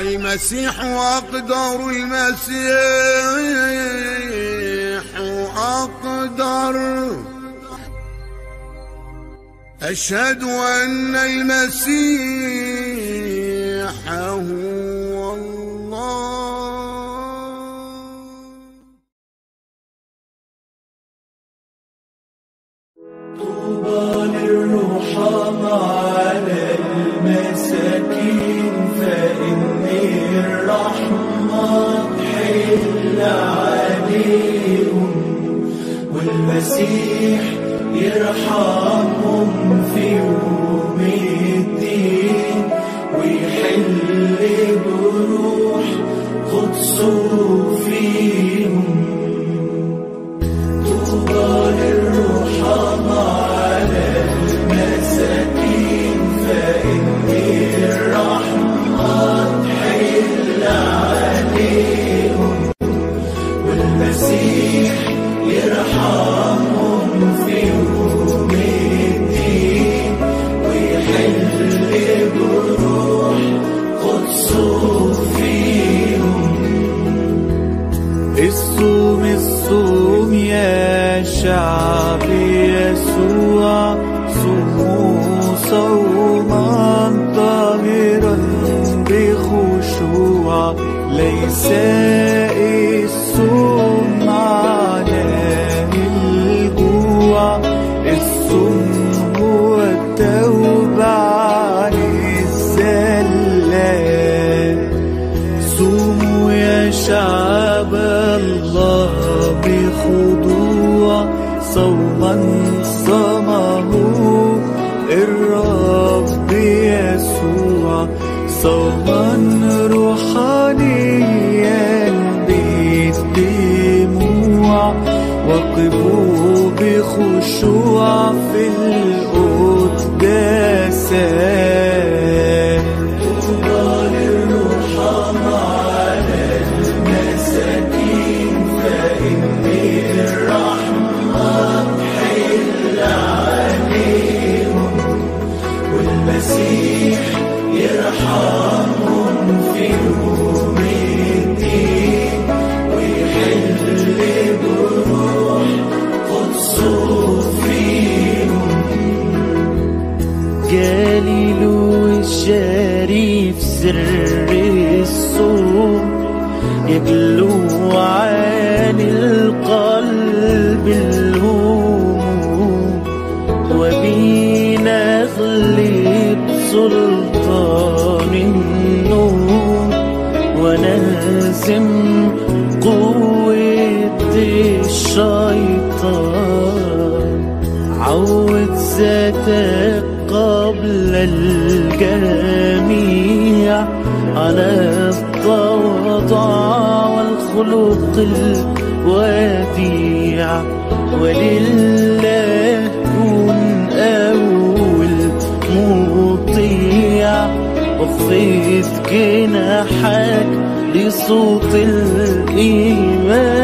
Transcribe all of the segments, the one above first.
المسيح أقدر المسيح أقدر أشهد أن المسيح هو الله طوبى للرحمة على المساكين فإن بالرحمة حل عليهم والمسيح يرحمهم في يوم الدين ويحل بروح قدسه فيهم said 树啊！zirve مخلوق الوديع ولله كن أول مطيع وخفض جناحك لصوت الإيمان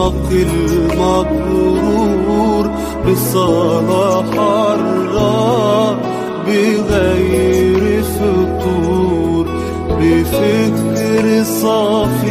الحق المبرور بالصلاح حرة بغير فطور بفكر صافي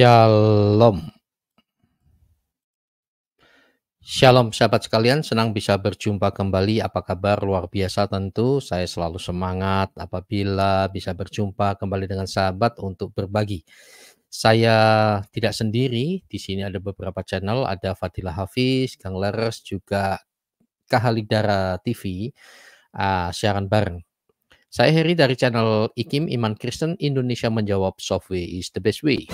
Shalom. Shalom sahabat sekalian, senang bisa berjumpa kembali. Apa kabar? Luar biasa tentu. Saya selalu semangat apabila bisa berjumpa kembali dengan sahabat untuk berbagi. Saya tidak sendiri, di sini ada beberapa channel, ada Fadilah Hafiz, Kang Leres, juga Kahalidara TV, uh, ah, siaran bareng. Saya Heri dari channel IKIM Iman Kristen Indonesia Menjawab Software is the Best Way.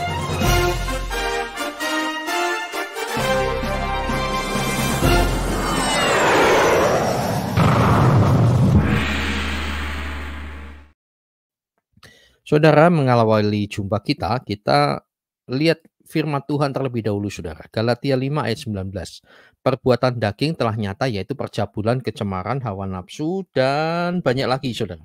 Saudara mengawali jumpa kita, kita lihat firman Tuhan terlebih dahulu saudara. Galatia 5 ayat 19. Perbuatan daging telah nyata yaitu percabulan, kecemaran, hawa nafsu, dan banyak lagi saudara.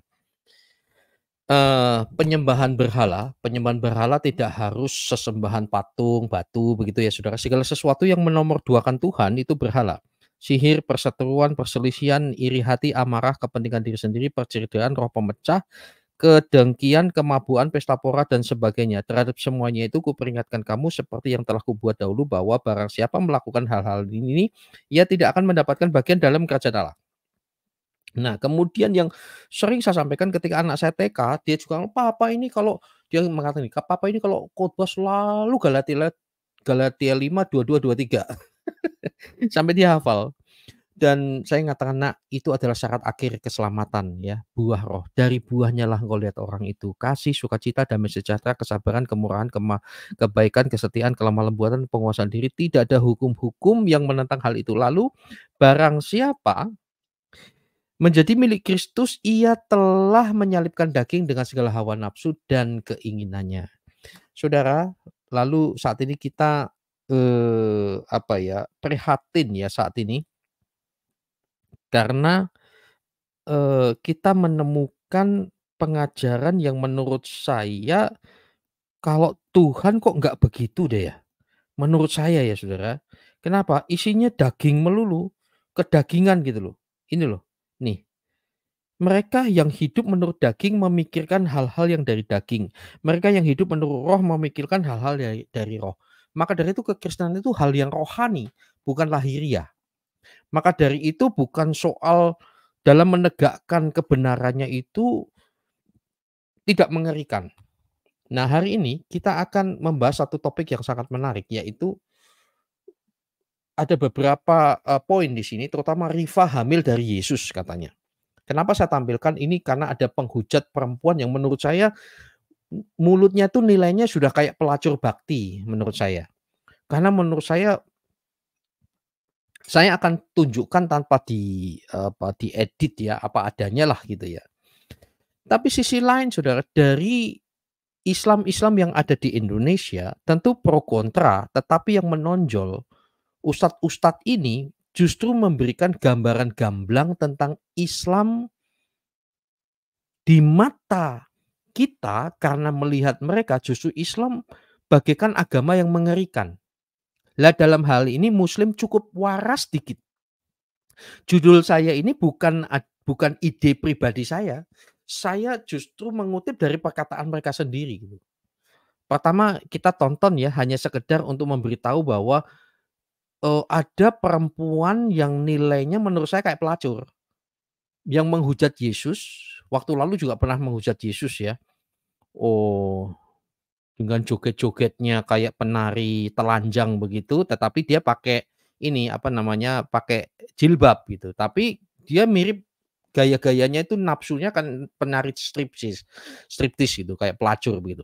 Uh, penyembahan berhala, penyembahan berhala tidak harus sesembahan patung, batu, begitu ya saudara. Segala sesuatu yang menomorduakan Tuhan itu berhala. Sihir, perseteruan, perselisihan, iri hati, amarah, kepentingan diri sendiri, percerdaan, roh pemecah, kedengkian, kemabuan, pesta pora, dan sebagainya. Terhadap semuanya itu kuperingatkan kamu seperti yang telah kubuat dahulu bahwa barang siapa melakukan hal-hal ini, ia tidak akan mendapatkan bagian dalam kerajaan Allah. Nah, kemudian yang sering saya sampaikan ketika anak saya TK, dia juga apa ini kalau dia mengatakan ini apa ini kalau khotbah selalu Galatia Galatia 5 22 23. Sampai dia hafal dan saya mengatakan nak itu adalah syarat akhir keselamatan ya buah roh dari buahnya lah engkau lihat orang itu kasih sukacita damai sejahtera kesabaran kemurahan kema kebaikan kesetiaan kelemah lembutan penguasaan diri tidak ada hukum-hukum yang menentang hal itu lalu barang siapa menjadi milik Kristus ia telah menyalibkan daging dengan segala hawa nafsu dan keinginannya saudara lalu saat ini kita eh, apa ya prihatin ya saat ini karena eh, kita menemukan pengajaran yang menurut saya, kalau Tuhan kok nggak begitu deh ya. Menurut saya ya Saudara. Kenapa? Isinya daging melulu, kedagingan gitu loh. Ini loh, nih. Mereka yang hidup menurut daging memikirkan hal-hal yang dari daging. Mereka yang hidup menurut roh memikirkan hal-hal dari, dari roh. Maka dari itu kekristenan itu hal yang rohani, bukan lahiriah. Maka dari itu bukan soal dalam menegakkan kebenarannya itu tidak mengerikan. Nah, hari ini kita akan membahas satu topik yang sangat menarik yaitu ada beberapa uh, poin di sini terutama Rifa hamil dari Yesus katanya. Kenapa saya tampilkan ini karena ada penghujat perempuan yang menurut saya mulutnya tuh nilainya sudah kayak pelacur bakti menurut saya. Karena menurut saya saya akan tunjukkan tanpa di apa diedit ya apa adanya lah gitu ya. Tapi sisi lain Saudara dari Islam-Islam yang ada di Indonesia tentu pro kontra tetapi yang menonjol ustadz-ustadz ini justru memberikan gambaran gamblang tentang Islam di mata kita karena melihat mereka justru Islam bagaikan agama yang mengerikan. Lah dalam hal ini Muslim cukup waras dikit. Judul saya ini bukan bukan ide pribadi saya. Saya justru mengutip dari perkataan mereka sendiri. Gitu. Pertama kita tonton ya hanya sekedar untuk memberitahu bahwa uh, ada perempuan yang nilainya menurut saya kayak pelacur yang menghujat Yesus. Waktu lalu juga pernah menghujat Yesus ya. Oh, dengan joget-jogetnya kayak penari telanjang begitu, tetapi dia pakai ini apa namanya pakai jilbab gitu. Tapi dia mirip gaya-gayanya itu nafsunya kan penari striptis, striptis gitu kayak pelacur begitu.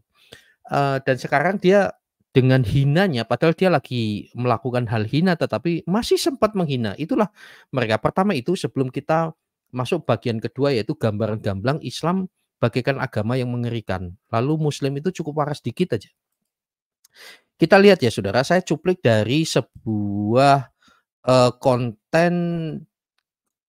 Uh, dan sekarang dia dengan hinanya, padahal dia lagi melakukan hal hina, tetapi masih sempat menghina. Itulah mereka. Pertama itu sebelum kita masuk bagian kedua yaitu gambaran gamblang Islam bagaikan agama yang mengerikan. Lalu Muslim itu cukup waras dikit aja. Kita lihat ya saudara, saya cuplik dari sebuah uh, konten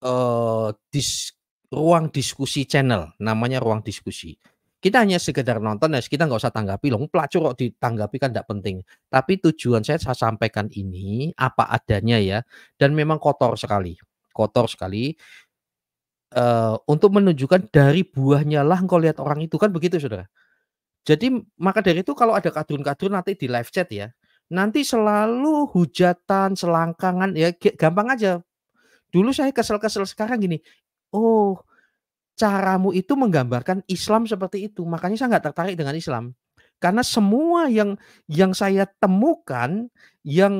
uh, dis, ruang diskusi channel, namanya ruang diskusi. Kita hanya sekedar nonton ya, kita nggak usah tanggapi loh. Pelacur kok ditanggapi kan tidak penting. Tapi tujuan saya saya sampaikan ini apa adanya ya, dan memang kotor sekali, kotor sekali. Eh, untuk menunjukkan dari buahnya lah engkau lihat orang itu kan begitu saudara. Jadi maka dari itu kalau ada kadrun-kadrun nanti di live chat ya, nanti selalu hujatan, selangkangan ya gampang aja. Dulu saya kesel-kesel sekarang gini, oh caramu itu menggambarkan Islam seperti itu, makanya saya nggak tertarik dengan Islam. Karena semua yang yang saya temukan yang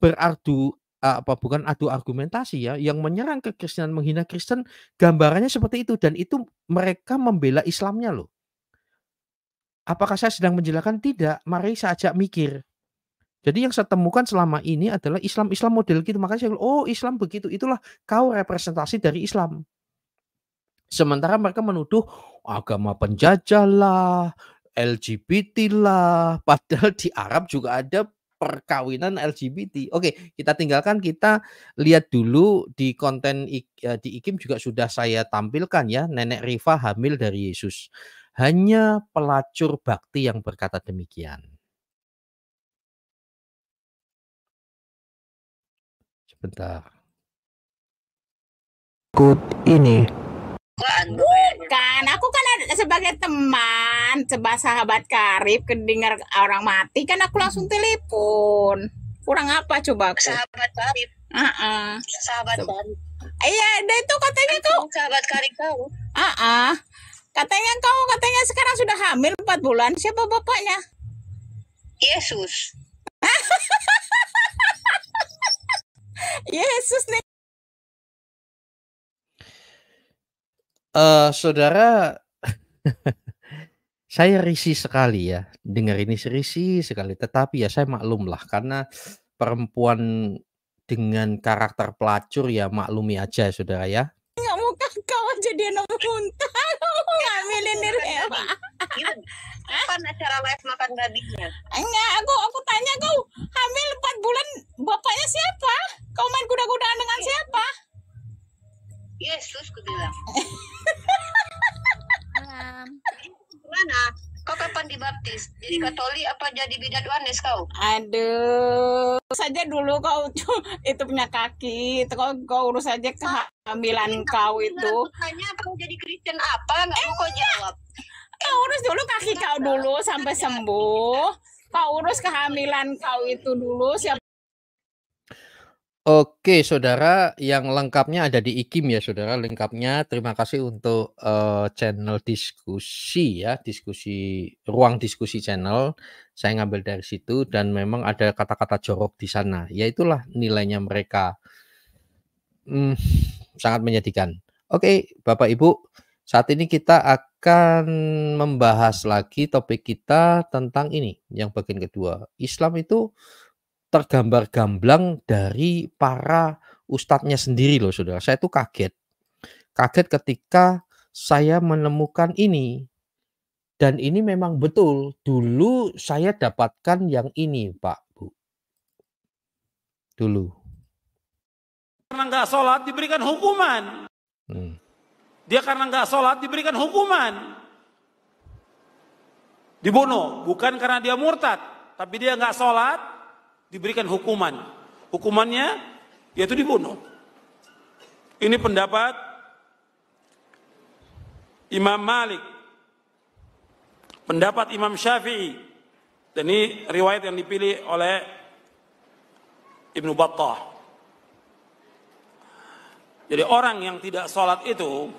berardu apa bukan adu argumentasi ya yang menyerang kekristenan menghina Kristen gambarannya seperti itu dan itu mereka membela Islamnya loh. Apakah saya sedang menjelaskan tidak? Mari saya ajak mikir. Jadi yang saya temukan selama ini adalah Islam-Islam model gitu. Makanya saya oh Islam begitu. Itulah kau representasi dari Islam. Sementara mereka menuduh agama penjajah lah, LGBT lah. Padahal di Arab juga ada perkawinan LGBT. Oke, kita tinggalkan kita lihat dulu di konten eh, di IKIM juga sudah saya tampilkan ya, Nenek Riva hamil dari Yesus. Hanya pelacur bakti yang berkata demikian. Sebentar. Ikut ini Bukan, aku kan ada sebagai teman, sebab sahabat karib, kedengar orang mati kan aku langsung hmm. telepon. Kurang apa coba aku? Sahabat karib. Uh -uh. Sahabat karib. Iya, dan itu katanya kau. Sahabat karib kau. Ah uh -uh. Katanya kau katanya sekarang sudah hamil 4 bulan. Siapa bapaknya? Yesus. Yesus nih uh, saudara saya risih sekali ya dengar ini risih sekali tetapi ya saya maklumlah karena perempuan dengan karakter pelacur ya maklumi aja ya, saudara ya Enggak mau kakak aja dia nemu muntah ngambilin diri kapan acara live makan gadisnya? enggak aku aku tanya kau hamil 4 bulan bapaknya siapa kau main kuda-kudaan dengan iya. siapa Yesus ku bilang malam Mana? kau kapan dibaptis jadi katolik apa jadi bidat wanes kau aduh saja dulu kau itu punya kaki itu kau, kau urus saja kehamilan kau itu tanya kau jadi Kristen apa nggak mau kau jawab kau urus dulu kaki kau dulu sampai sembuh kau urus kehamilan kau itu dulu siapa? Oke, saudara, yang lengkapnya ada di IKIM ya, saudara. Lengkapnya, terima kasih untuk uh, channel diskusi ya, diskusi ruang diskusi channel. Saya ngambil dari situ dan memang ada kata-kata jorok di sana. Ya itulah nilainya mereka. Hmm, sangat menyedihkan. Oke, Bapak Ibu, saat ini kita akan membahas lagi topik kita tentang ini, yang bagian kedua. Islam itu tergambar gamblang dari para ustadznya sendiri loh saudara. Saya itu kaget. Kaget ketika saya menemukan ini. Dan ini memang betul. Dulu saya dapatkan yang ini Pak Bu. Dulu. Karena nggak sholat diberikan hukuman. Hmm. Dia karena nggak sholat diberikan hukuman. Dibunuh. Bukan karena dia murtad. Tapi dia nggak sholat diberikan hukuman. Hukumannya yaitu dibunuh. Ini pendapat Imam Malik. Pendapat Imam Syafi'i. Dan ini riwayat yang dipilih oleh Ibnu Battah. Jadi orang yang tidak sholat itu,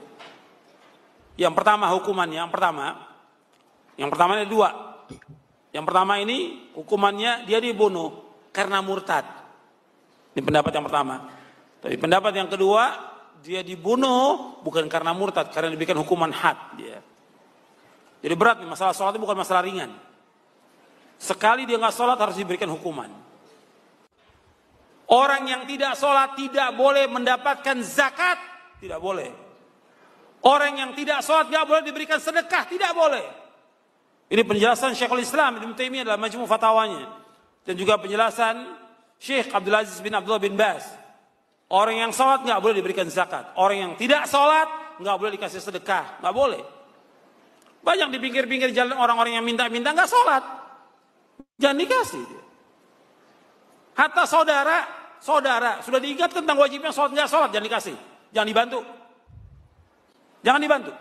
yang pertama hukumannya, yang pertama, yang pertama ada dua. Yang pertama ini hukumannya dia dibunuh karena murtad. Ini pendapat yang pertama. Tapi pendapat yang kedua, dia dibunuh bukan karena murtad, karena diberikan hukuman had. Dia. Jadi berat nih, masalah sholat itu bukan masalah ringan. Sekali dia nggak sholat harus diberikan hukuman. Orang yang tidak sholat tidak boleh mendapatkan zakat, tidak boleh. Orang yang tidak sholat tidak boleh diberikan sedekah, tidak boleh. Ini penjelasan Syekhul Islam Ibnu Taimiyah dalam majmu fatwanya dan juga penjelasan Syekh Abdul Aziz bin Abdullah bin Bas. Orang yang sholat nggak boleh diberikan zakat. Orang yang tidak sholat nggak boleh dikasih sedekah. Nggak boleh. Banyak di pinggir-pinggir jalan orang-orang yang minta-minta nggak sholat. Jangan dikasih. Hatta saudara, saudara sudah diingat tentang wajibnya sholat nggak sholat jangan dikasih, jangan dibantu, jangan dibantu.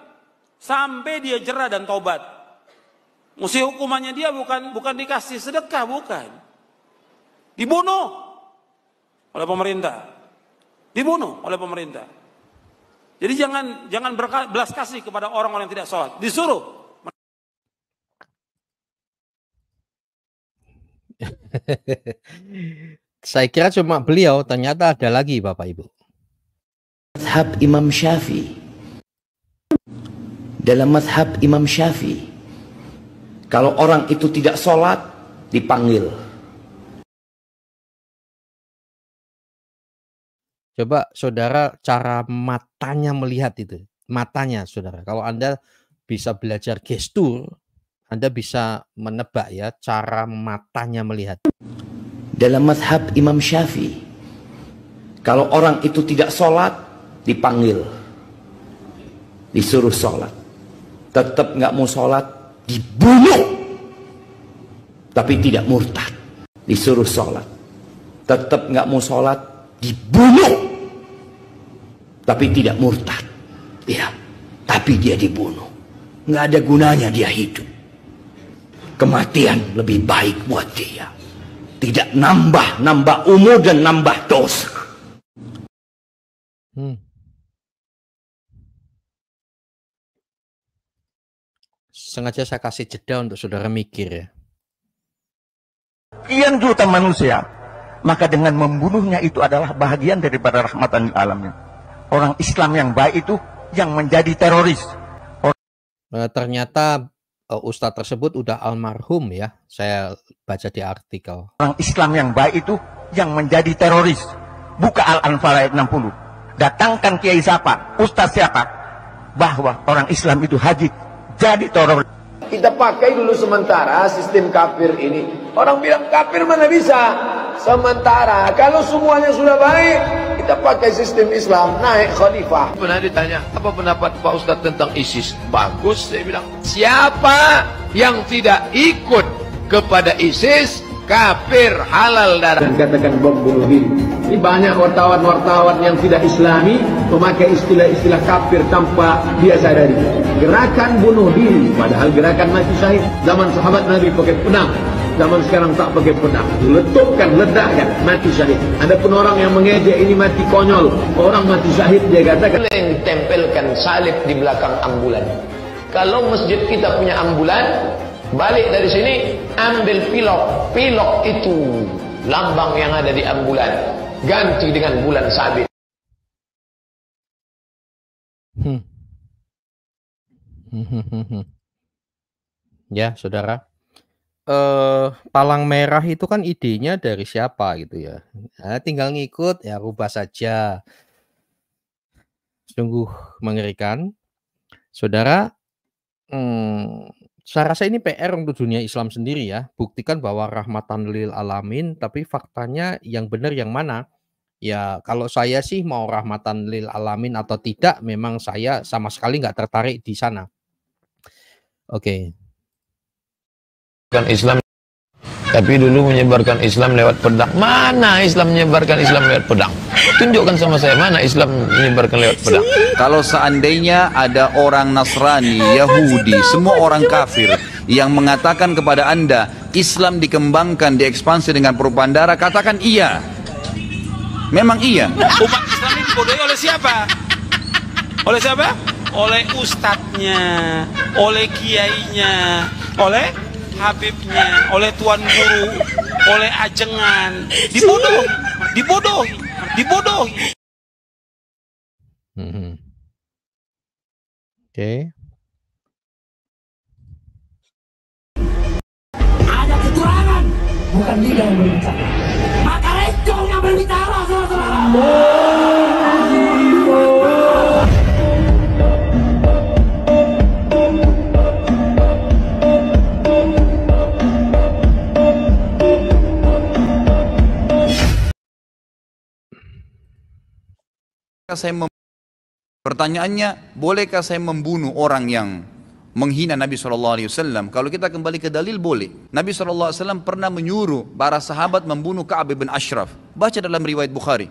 Sampai dia jerah dan taubat. Musi hukumannya dia bukan bukan dikasih sedekah bukan. Dibunuh oleh pemerintah. Dibunuh oleh pemerintah. Jadi jangan jangan belas kasih kepada orang-orang yang tidak sholat. Disuruh. Saya kira cuma beliau, ternyata ada lagi Bapak Ibu. Mazhab Imam Syafi'i. Dalam mazhab Imam Syafi'i. Kalau orang itu tidak sholat, dipanggil Coba saudara cara matanya melihat itu. Matanya saudara. Kalau Anda bisa belajar gestur, Anda bisa menebak ya cara matanya melihat. Dalam mazhab Imam Syafi'i, kalau orang itu tidak sholat, dipanggil. Disuruh sholat. Tetap nggak mau sholat, dibunuh. Tapi tidak murtad. Disuruh sholat. Tetap nggak mau sholat, dibunuh tapi tidak murtad ya tapi dia dibunuh nggak ada gunanya dia hidup kematian lebih baik buat dia tidak nambah nambah umur dan nambah dosa hmm. sengaja saya kasih jeda untuk saudara mikir ya kian juta manusia maka dengan membunuhnya itu adalah bahagian daripada rahmatan alamnya. Orang Islam yang baik itu yang menjadi teroris. Orang... nah, ternyata uh, Ustadz tersebut udah almarhum ya, saya baca di artikel. Orang Islam yang baik itu yang menjadi teroris. Buka Al-Anfal ayat 60. Datangkan Kiai siapa, Ustadz siapa, bahwa orang Islam itu haji jadi teroris kita pakai dulu sementara sistem kafir ini. Orang bilang kafir mana bisa? sementara. Kalau semuanya sudah baik, kita pakai sistem Islam, naik khalifah. Pernah ditanya, apa pendapat Pak Ustadz tentang ISIS? Bagus, saya bilang. Siapa yang tidak ikut kepada ISIS, kafir halal darah. Dan katakan bom bunuh diri. Ini banyak wartawan-wartawan yang tidak islami memakai istilah-istilah kafir tanpa dia sadari. Gerakan bunuh diri, padahal gerakan mati syahid. Zaman sahabat Nabi pakai pedang, zaman sekarang tak pakai pedang letupkan ledakkan mati syahid ada pun orang yang mengejek ini mati konyol orang mati syahid dia katakan yang tempelkan salib di belakang ambulan kalau masjid kita punya ambulan balik dari sini ambil pilok pilok itu lambang yang ada di ambulan ganti dengan bulan sabit hmm. ya saudara eh, palang merah itu kan idenya dari siapa gitu ya. Nah, tinggal ngikut ya rubah saja. Sungguh mengerikan. Saudara, hmm, saya rasa ini PR untuk dunia Islam sendiri ya. Buktikan bahwa rahmatan lil alamin, tapi faktanya yang benar yang mana? Ya kalau saya sih mau rahmatan lil alamin atau tidak, memang saya sama sekali nggak tertarik di sana. Oke, menyebarkan Islam tapi dulu menyebarkan Islam lewat pedang mana Islam menyebarkan Islam lewat pedang tunjukkan sama saya mana Islam menyebarkan lewat pedang kalau seandainya ada orang Nasrani Yahudi semua orang kafir yang mengatakan kepada anda Islam dikembangkan diekspansi dengan perubahan darah katakan iya memang iya umat Islam ini dibodohi oleh siapa oleh siapa oleh ustadznya oleh kiainya oleh Habibnya, oleh Tuan Guru, oleh ajengan, dibodohi, dibodohi, dibodohi. Hmm. Oke. Okay. Ada kecurangan, bukan dia yang berbicara. Maka Rejo yang berbicara, saudara-saudara. Bolehkah saya mem Pertanyaannya, bolehkah saya membunuh orang yang menghina Nabi Shallallahu Alaihi Wasallam? Kalau kita kembali ke dalil boleh. Nabi Shallallahu Alaihi Wasallam pernah menyuruh para sahabat membunuh Kaab bin Ashraf. Baca dalam riwayat Bukhari.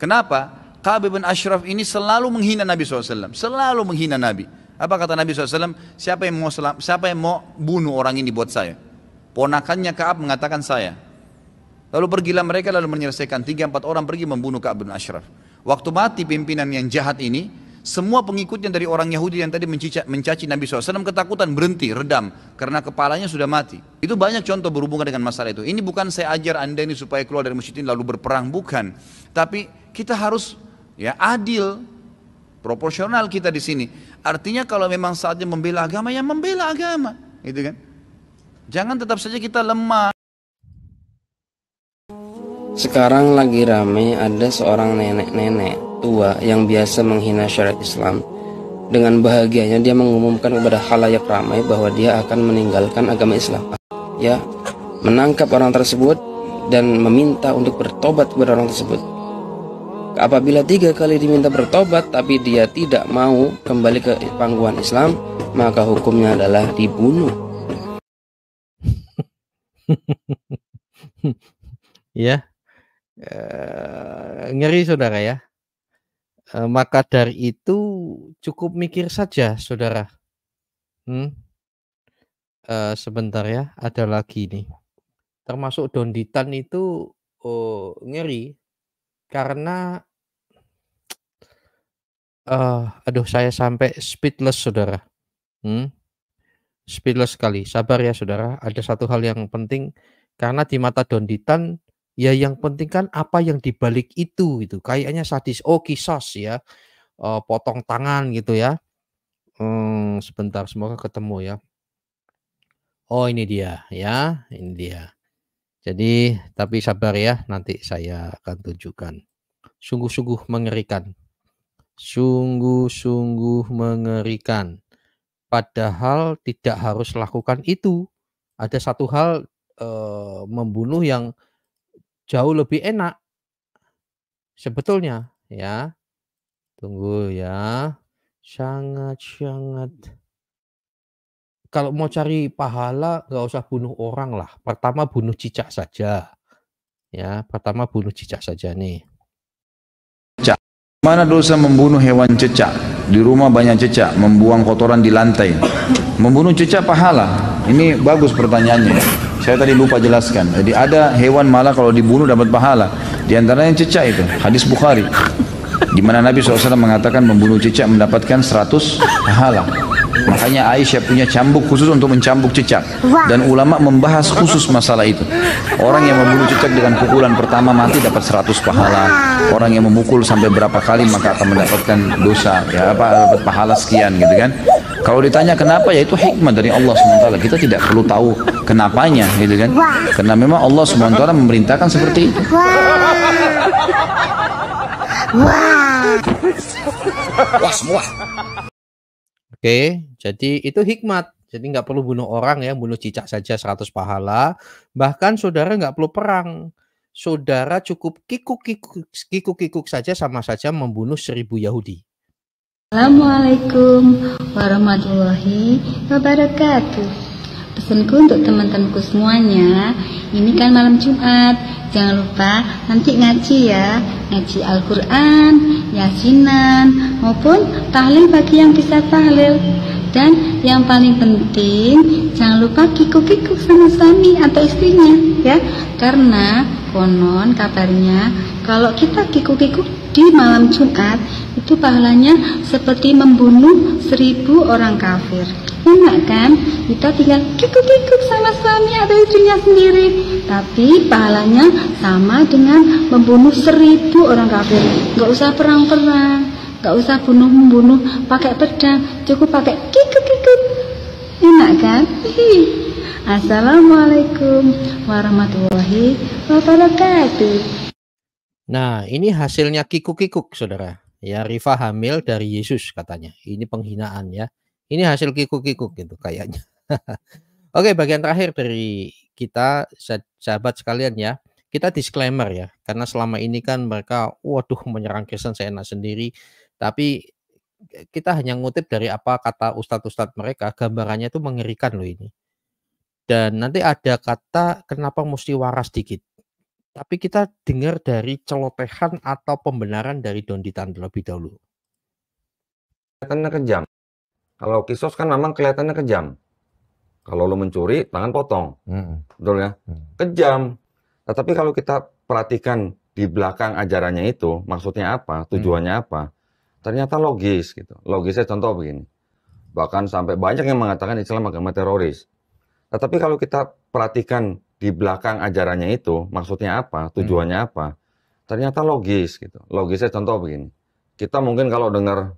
Kenapa? Kaab bin Ashraf ini selalu menghina Nabi SAW. Selalu menghina Nabi. Apa kata Nabi SAW? Siapa yang mau selam, siapa yang mau bunuh orang ini buat saya? Ponakannya Kaab mengatakan saya. Lalu pergilah mereka lalu menyelesaikan. Tiga empat orang pergi membunuh Kaab bin Ashraf. Waktu mati pimpinan yang jahat ini, semua pengikutnya dari orang Yahudi yang tadi mencaci, mencaci Nabi SAW ketakutan berhenti, redam. Karena kepalanya sudah mati. Itu banyak contoh berhubungan dengan masalah itu. Ini bukan saya ajar anda ini supaya keluar dari masjid ini lalu berperang, bukan. Tapi kita harus ya adil, proporsional kita di sini. Artinya kalau memang saatnya membela agama, ya membela agama. Gitu kan? Jangan tetap saja kita lemah. Sekarang lagi rame ada seorang nenek-nenek tua yang biasa menghina syariat Islam. Dengan bahagianya dia mengumumkan kepada halayak ramai bahwa dia akan meninggalkan agama Islam. Ya, menangkap orang tersebut dan meminta untuk bertobat kepada orang tersebut. Apabila tiga kali diminta bertobat tapi dia tidak mau kembali ke pangkuan Islam, maka hukumnya adalah dibunuh. ya, Eh, ngeri saudara ya. E, maka dari itu cukup mikir saja saudara. Hmm? E, sebentar ya, ada lagi nih. Termasuk donditan itu oh, ngeri karena uh, aduh saya sampai speedless saudara. Hmm? Speedless sekali. Sabar ya saudara. Ada satu hal yang penting karena di mata donditan ya yang penting kan apa yang dibalik itu gitu kayaknya sadis oh kisos ya uh, potong tangan gitu ya hmm, sebentar semoga ketemu ya oh ini dia ya ini dia jadi tapi sabar ya nanti saya akan tunjukkan sungguh-sungguh mengerikan sungguh-sungguh mengerikan padahal tidak harus lakukan itu ada satu hal uh, membunuh yang jauh lebih enak sebetulnya ya. Tunggu ya. Sangat-sangat kalau mau cari pahala nggak usah bunuh orang lah. Pertama bunuh cicak saja. Ya, pertama bunuh cicak saja nih. Mana dosa membunuh hewan cicak? di rumah banyak cecak, membuang kotoran di lantai. Membunuh cecak pahala. Ini bagus pertanyaannya. Saya tadi lupa jelaskan. Jadi ada hewan malah kalau dibunuh dapat pahala. Di antaranya cecak itu, hadis Bukhari di mana Nabi SAW mengatakan membunuh cicak mendapatkan 100 pahala. Makanya Aisyah punya cambuk khusus untuk mencambuk cicak dan ulama membahas khusus masalah itu. Orang yang membunuh cicak dengan pukulan pertama mati dapat 100 pahala. Orang yang memukul sampai berapa kali maka akan mendapatkan dosa ya apa dapat pahala sekian gitu kan. Kalau ditanya kenapa ya itu hikmah dari Allah SWT Kita tidak perlu tahu kenapanya gitu kan Karena memang Allah SWT memerintahkan seperti itu Wah. Wah semua. Oke, jadi itu hikmat. Jadi nggak perlu bunuh orang ya, bunuh cicak saja 100 pahala. Bahkan saudara nggak perlu perang. Saudara cukup kikuk-kikuk kikuk-kikuk saja sama saja membunuh seribu Yahudi. Assalamualaikum warahmatullahi wabarakatuh. Pesanku untuk teman-temanku semuanya, ini kan malam Jumat, jangan lupa nanti ngaji ya, ngaji Al-Quran, yasinan, maupun tahlil bagi yang bisa tahlil. Dan yang paling penting, jangan lupa kikuk-kikuk sama suami atau istrinya ya, karena konon kabarnya kalau kita kiku-kiku di malam Jumat itu pahalanya seperti membunuh seribu orang kafir enak kan kita tinggal kikuk-kikuk sama suami atau istrinya sendiri tapi pahalanya sama dengan membunuh seribu orang kafir Gak usah perang-perang gak usah bunuh-membunuh pakai pedang cukup pakai kikuk-kikuk enak kan Hihihi. Assalamualaikum warahmatullahi wabarakatuh. Nah, ini hasilnya kikuk-kikuk, saudara. Ya, Rifa hamil dari Yesus katanya. Ini penghinaan ya. Ini hasil kikuk-kikuk gitu kayaknya. Oke, bagian terakhir dari kita, sahabat sekalian ya. Kita disclaimer ya, karena selama ini kan mereka, waduh menyerang Kristen seenak sendiri. Tapi kita hanya ngutip dari apa kata ustadz-ustadz mereka, gambarannya itu mengerikan loh ini. Dan nanti ada kata kenapa mesti waras dikit. Tapi kita dengar dari celotehan atau pembenaran dari Don Ditan terlebih dahulu. Kelihatannya kejam. Kalau kisos kan memang kelihatannya kejam. Kalau lo mencuri, tangan potong. Hmm. Betul ya? Hmm. Kejam. Tetapi kalau kita perhatikan di belakang ajarannya itu, maksudnya apa, mm. tujuannya hmm. apa, ternyata logis gitu. Logisnya contoh begini. Bahkan sampai banyak yang mengatakan Islam agama teroris. Tetapi nah, kalau kita perhatikan di belakang ajarannya itu, maksudnya apa, hmm. tujuannya hmm. apa, ternyata logis gitu. Logisnya contoh begini, kita mungkin kalau dengar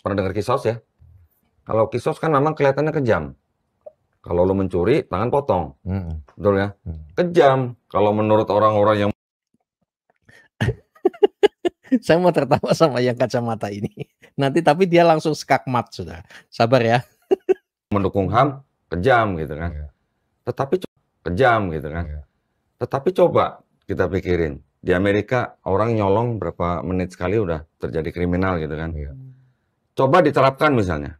pernah dengar kisos ya, kalau kisos kan memang kelihatannya kejam. Kalau lo mencuri, tangan potong, hmm. betul ya? Hmm. Kejam. Kalau menurut orang-orang yang saya mau tertawa sama yang kacamata ini. Nanti tapi dia langsung skakmat sudah. Sabar ya. Mendukung HAM, kejam gitu kan. Yeah. Tetapi kejam gitu kan. Yeah. Tetapi coba kita pikirin di Amerika orang nyolong berapa menit sekali udah terjadi kriminal gitu kan. Yeah. Coba diterapkan misalnya.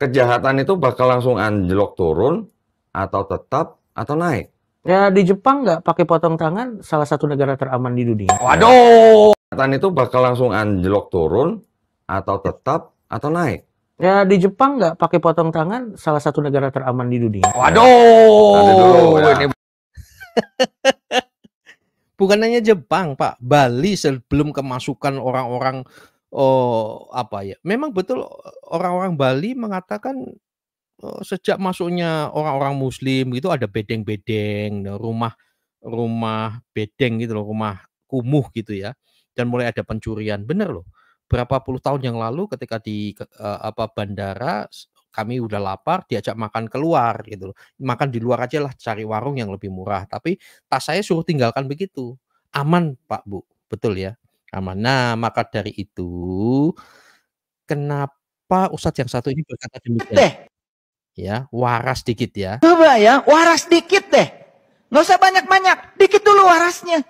Kejahatan itu bakal langsung anjlok turun atau tetap atau naik. Ya di Jepang nggak pakai potong tangan salah satu negara teraman di dunia. Waduh. Kejahatan itu bakal langsung anjlok turun atau tetap atau naik. Ya di Jepang nggak pakai potong tangan salah satu negara teraman di dunia. Waduh, ya. bukan hanya Jepang Pak, Bali sebelum kemasukan orang-orang oh apa ya, memang betul orang-orang Bali mengatakan oh, sejak masuknya orang-orang Muslim itu ada bedeng-bedeng, nah, rumah rumah bedeng gitu loh, rumah kumuh gitu ya, dan mulai ada pencurian, bener loh berapa puluh tahun yang lalu ketika di uh, apa bandara kami udah lapar diajak makan keluar gitu loh. Makan di luar aja lah cari warung yang lebih murah. Tapi tas saya suruh tinggalkan begitu. Aman Pak Bu, betul ya. Aman. Nah maka dari itu kenapa Ustadz yang satu ini berkata demikian? Deh. Ya waras dikit ya. Coba ya waras dikit deh. Nggak usah banyak-banyak, dikit dulu warasnya.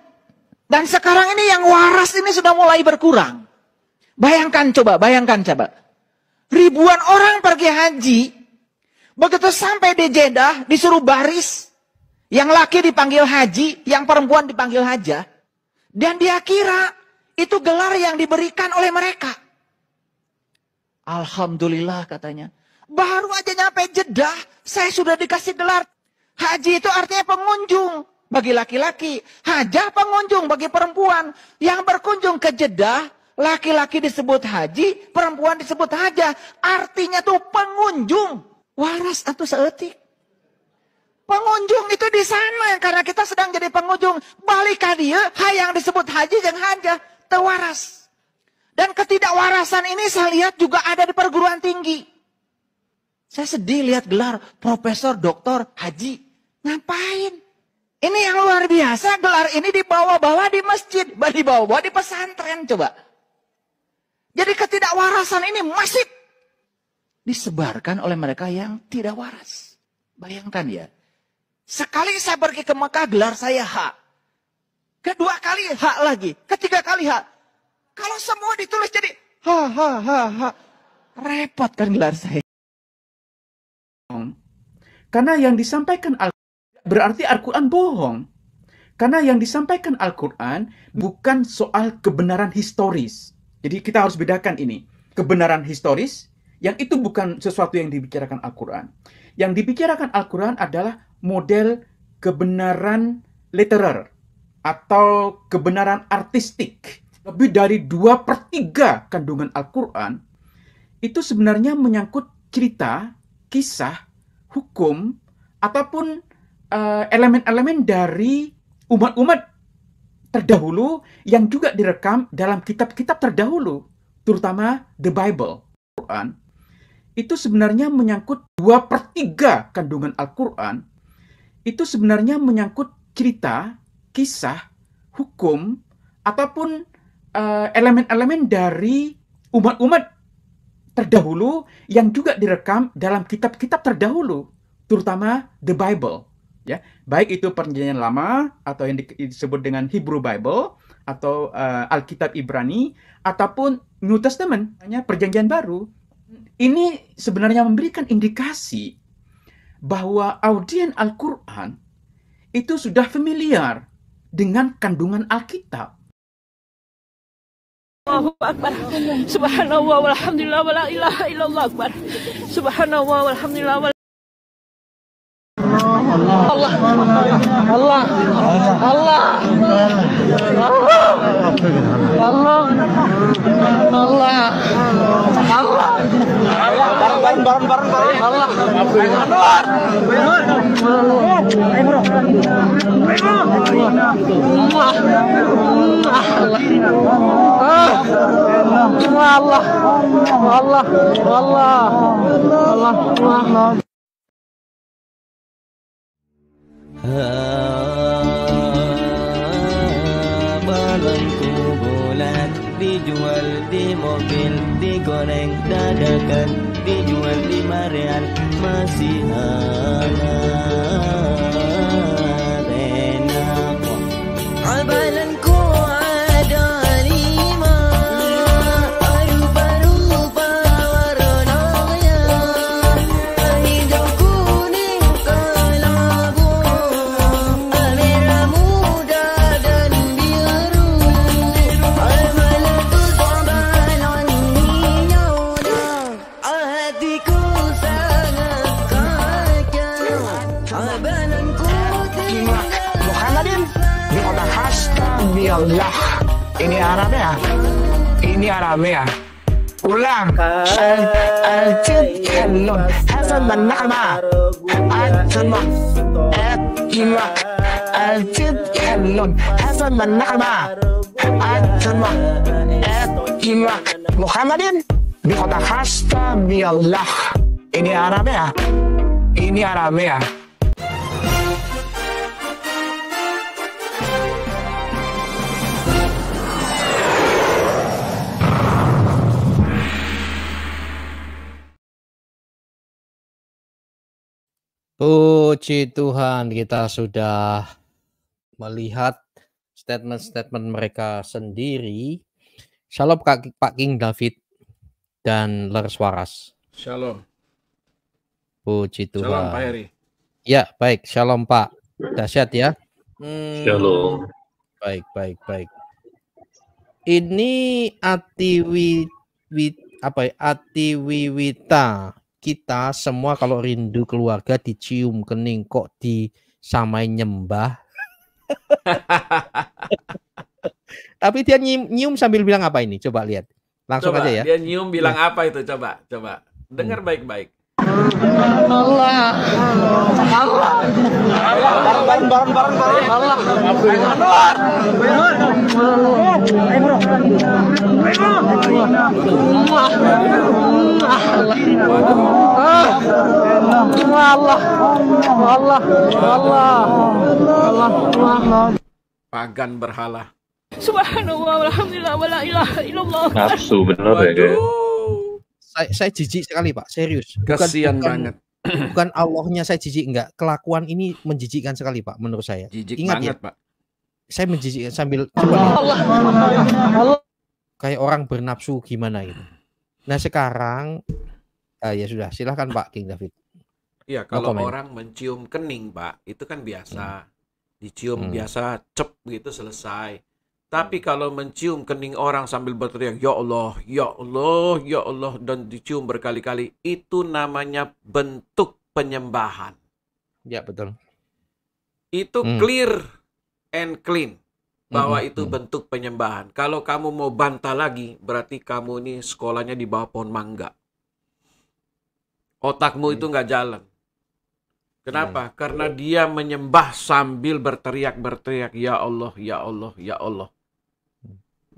Dan sekarang ini yang waras ini sudah mulai berkurang. Bayangkan coba, bayangkan coba. Ribuan orang pergi haji. Begitu sampai di Jeddah, disuruh baris. Yang laki dipanggil haji, yang perempuan dipanggil haja. Dan dia kira itu gelar yang diberikan oleh mereka. Alhamdulillah katanya. Baru aja nyampe Jeddah, saya sudah dikasih gelar. Haji itu artinya pengunjung bagi laki-laki. Hajah pengunjung bagi perempuan. Yang berkunjung ke Jeddah Laki-laki disebut haji, perempuan disebut haja. Artinya tuh pengunjung. Waras atau seetik. Pengunjung itu di sana karena kita sedang jadi pengunjung. Balik dia, hai hayang disebut haji dan haja, tewaras. Dan ketidakwarasan ini saya lihat juga ada di perguruan tinggi. Saya sedih lihat gelar profesor, doktor, haji. Ngapain? Ini yang luar biasa, gelar ini dibawa-bawa di masjid, dibawa-bawa di pesantren coba. Jadi ketidakwarasan ini masih disebarkan oleh mereka yang tidak waras. Bayangkan ya, sekali saya pergi ke Mekah gelar saya hak. Kedua kali hak lagi, ketiga kali hak. Kalau semua ditulis jadi ha ha ha ha. Repot kan gelar saya. Karena yang disampaikan Al berarti Al-Quran bohong. Karena yang disampaikan Al-Quran bukan soal kebenaran historis. Jadi kita harus bedakan ini. Kebenaran historis, yang itu bukan sesuatu yang dibicarakan Al-Quran. Yang dibicarakan Al-Quran adalah model kebenaran literer atau kebenaran artistik. Lebih dari dua per tiga kandungan Al-Quran itu sebenarnya menyangkut cerita, kisah, hukum, ataupun eh, elemen-elemen uh, elemen -elemen dari umat-umat terdahulu yang juga direkam dalam kitab-kitab terdahulu, terutama the Bible, Quran, itu sebenarnya menyangkut dua per tiga kandungan Al-Quran, itu sebenarnya menyangkut cerita, kisah, hukum, ataupun eh, elemen-elemen uh, elemen -elemen dari umat-umat terdahulu yang juga direkam dalam kitab-kitab terdahulu, terutama the Bible, ya baik itu perjanjian lama atau yang disebut dengan Hebrew Bible atau uh, Alkitab Ibrani ataupun New Testament hanya perjanjian baru ini sebenarnya memberikan indikasi bahwa audiens Al-Quran itu sudah familiar dengan kandungan Alkitab. Allahu Akbar. Subhanallah walhamdulillah wala ilaha illallah Akbar. Subhanallah walhamdulillah wala Allah Allah Allah Allah Allah Allah bareng bareng bareng Allah, Allah Allah Allah Allah Allah Allah Balon ku bulat dijual di mobil digoreng dadakan dijual di marean masih hangat Allah ini Arabnya ini Arabnya ulang Al-Jid Halun Hasan dan Nahma Atma Atma Al-Jid Halun Hasan dan Nahma Atma Atma Muhammadin بقطع خاصة بالله إني عربية إني عربية Puji Tuhan, kita sudah melihat statement-statement mereka sendiri. Shalom Pak King David dan Lers Waras. Shalom. Puji Tuhan. Shalom Pak Heri. Ya, baik. Shalom Pak. Dahsyat ya. Hmm, Shalom. Baik, baik, baik. Ini Atiwi, Wi, apa ya? Atiwiwita kita semua kalau rindu keluarga dicium kening kok disamai nyembah. Tapi dia nyium, nyium sambil bilang apa ini? Coba lihat. Langsung coba, aja ya. Dia nyium bilang ya. apa itu? Coba, coba. Dengar hmm. baik-baik. Allah. Allah. Pagan berhala. Subhanallah, alhamdulillah, wala ilaha illallah. Nafsu benar ya, saya, saya jijik sekali Pak, serius. Bukan, Kasian bukan, banget. Bukan Allahnya saya jijik enggak, kelakuan ini menjijikkan sekali Pak menurut saya. Jijik Ingat banget, ya, Pak. Saya menjijik sambil coba Allah, Allah. kayak orang bernafsu gimana itu Nah, sekarang uh, ya sudah, silahkan Pak King David. Iya, kalau no orang mencium kening, Pak, itu kan biasa. Hmm. Dicium hmm. biasa, cep gitu selesai. Tapi kalau mencium kening orang sambil berteriak, Ya Allah, Ya Allah, Ya Allah, dan dicium berkali-kali, itu namanya bentuk penyembahan. Ya, betul. Itu hmm. clear and clean bahwa hmm. itu hmm. bentuk penyembahan. Kalau kamu mau bantah lagi, berarti kamu ini sekolahnya di bawah pohon mangga. Otakmu hmm. itu nggak jalan. Kenapa? Hmm. Karena dia menyembah sambil berteriak-berteriak, "Ya Allah, ya Allah, ya Allah."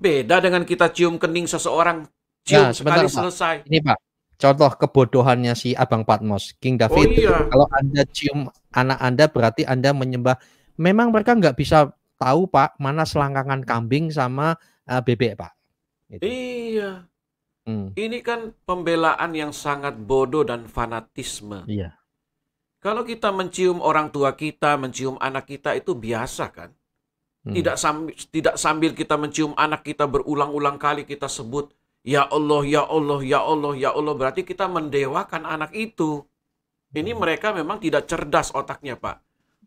Beda dengan kita cium kening seseorang cium nah, sebentar, sekali Pak. selesai. Ini Pak, contoh kebodohannya si Abang Patmos, King oh David. Oh, iya. Kalau Anda cium anak Anda berarti Anda menyembah. Memang mereka nggak bisa tahu Pak mana selangkangan kambing sama uh, bebek Pak. Gitu. Iya. Hmm. Ini kan pembelaan yang sangat bodoh dan fanatisme. Iya. Kalau kita mencium orang tua kita, mencium anak kita itu biasa kan? Hmm. Tidak sambil, tidak sambil kita mencium anak kita berulang-ulang kali kita sebut ya Allah ya Allah ya Allah ya Allah berarti kita mendewakan anak itu. Ini hmm. mereka memang tidak cerdas otaknya, Pak.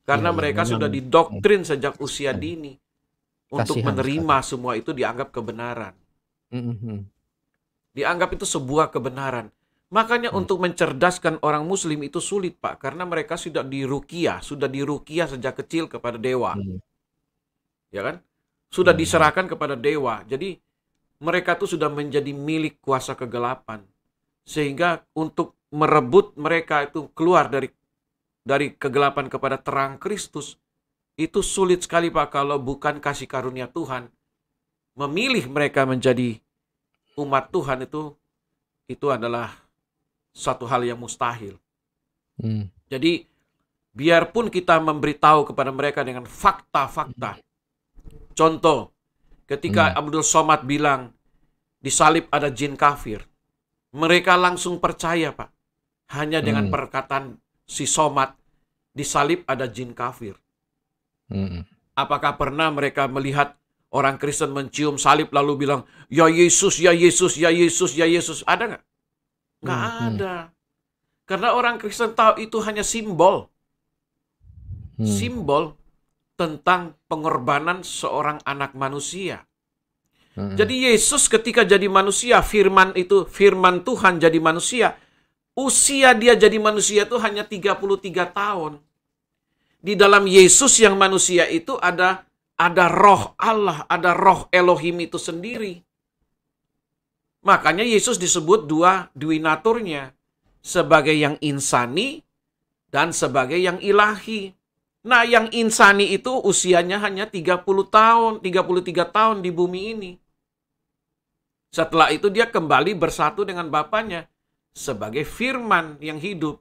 Karena hmm. mereka sudah didoktrin sejak usia hmm. dini untuk menerima sekali. semua itu dianggap kebenaran. Dianggap itu sebuah kebenaran. Makanya hmm. untuk mencerdaskan orang muslim itu sulit, Pak, karena mereka sudah dirukiah sudah dirukiah sejak kecil kepada dewa. Hmm ya kan? Sudah hmm. diserahkan kepada dewa. Jadi mereka tuh sudah menjadi milik kuasa kegelapan. Sehingga untuk merebut mereka itu keluar dari dari kegelapan kepada terang Kristus itu sulit sekali Pak kalau bukan kasih karunia Tuhan. Memilih mereka menjadi umat Tuhan itu itu adalah satu hal yang mustahil. Hmm. Jadi biarpun kita memberitahu kepada mereka dengan fakta-fakta, Contoh, ketika hmm. Abdul Somad bilang di salib ada jin kafir, mereka langsung percaya, Pak. Hanya dengan hmm. perkataan si Somad di salib ada jin kafir. Hmm. Apakah pernah mereka melihat orang Kristen mencium salib lalu bilang, "Ya Yesus, ya Yesus, ya Yesus, ya Yesus." Ada nggak? Nggak hmm. hmm. ada. Karena orang Kristen tahu itu hanya simbol. Hmm. Simbol tentang pengorbanan seorang anak manusia. -hmm. Jadi Yesus ketika jadi manusia, firman itu firman Tuhan jadi manusia, usia dia jadi manusia itu hanya 33 tahun. Di dalam Yesus yang manusia itu ada ada roh Allah, ada roh Elohim itu sendiri. Makanya Yesus disebut dua duinaturnya sebagai yang insani dan sebagai yang ilahi. Nah, yang insani itu usianya hanya 30 tahun, 33 tahun di bumi ini. Setelah itu dia kembali bersatu dengan bapaknya sebagai firman yang hidup.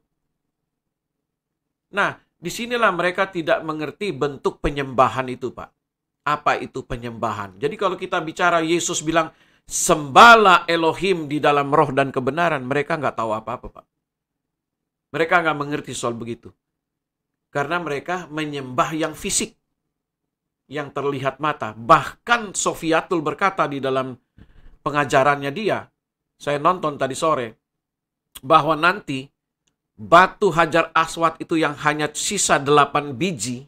Nah, disinilah mereka tidak mengerti bentuk penyembahan itu, Pak. Apa itu penyembahan? Jadi kalau kita bicara Yesus bilang, sembala Elohim di dalam roh dan kebenaran, mereka nggak tahu apa-apa, Pak. Mereka nggak mengerti soal begitu. Karena mereka menyembah yang fisik, yang terlihat mata. Bahkan Sofiatul berkata di dalam pengajarannya dia, saya nonton tadi sore, bahwa nanti batu hajar aswad itu yang hanya sisa delapan biji,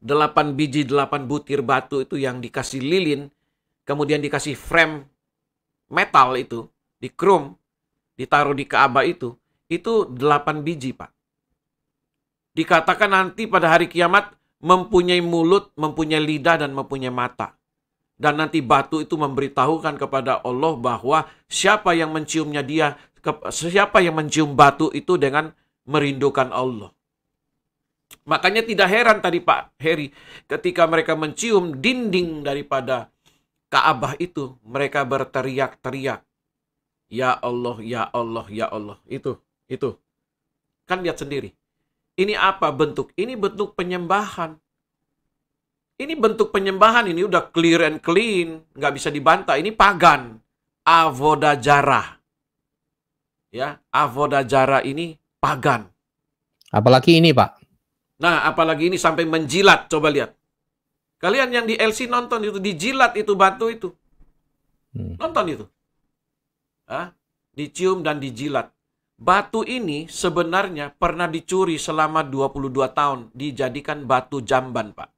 delapan biji, delapan butir batu itu yang dikasih lilin, kemudian dikasih frame metal itu, di chrome, ditaruh di Kaabah itu, itu delapan biji, Pak dikatakan nanti pada hari kiamat mempunyai mulut, mempunyai lidah, dan mempunyai mata. Dan nanti batu itu memberitahukan kepada Allah bahwa siapa yang menciumnya dia, siapa yang mencium batu itu dengan merindukan Allah. Makanya tidak heran tadi Pak Heri ketika mereka mencium dinding daripada Kaabah itu, mereka berteriak-teriak. Ya Allah, ya Allah, ya Allah. Itu, itu. Kan lihat sendiri. Ini apa bentuk? Ini bentuk penyembahan. Ini bentuk penyembahan ini udah clear and clean, nggak bisa dibantah. Ini pagan, avodajara. Ya, avodajara ini pagan. Apalagi ini, Pak. Nah, apalagi ini sampai menjilat, coba lihat. Kalian yang di LC nonton itu dijilat itu batu itu. Hmm. Nonton itu. Hah? Dicium dan dijilat. Batu ini sebenarnya pernah dicuri selama 22 tahun, dijadikan batu jamban, Pak.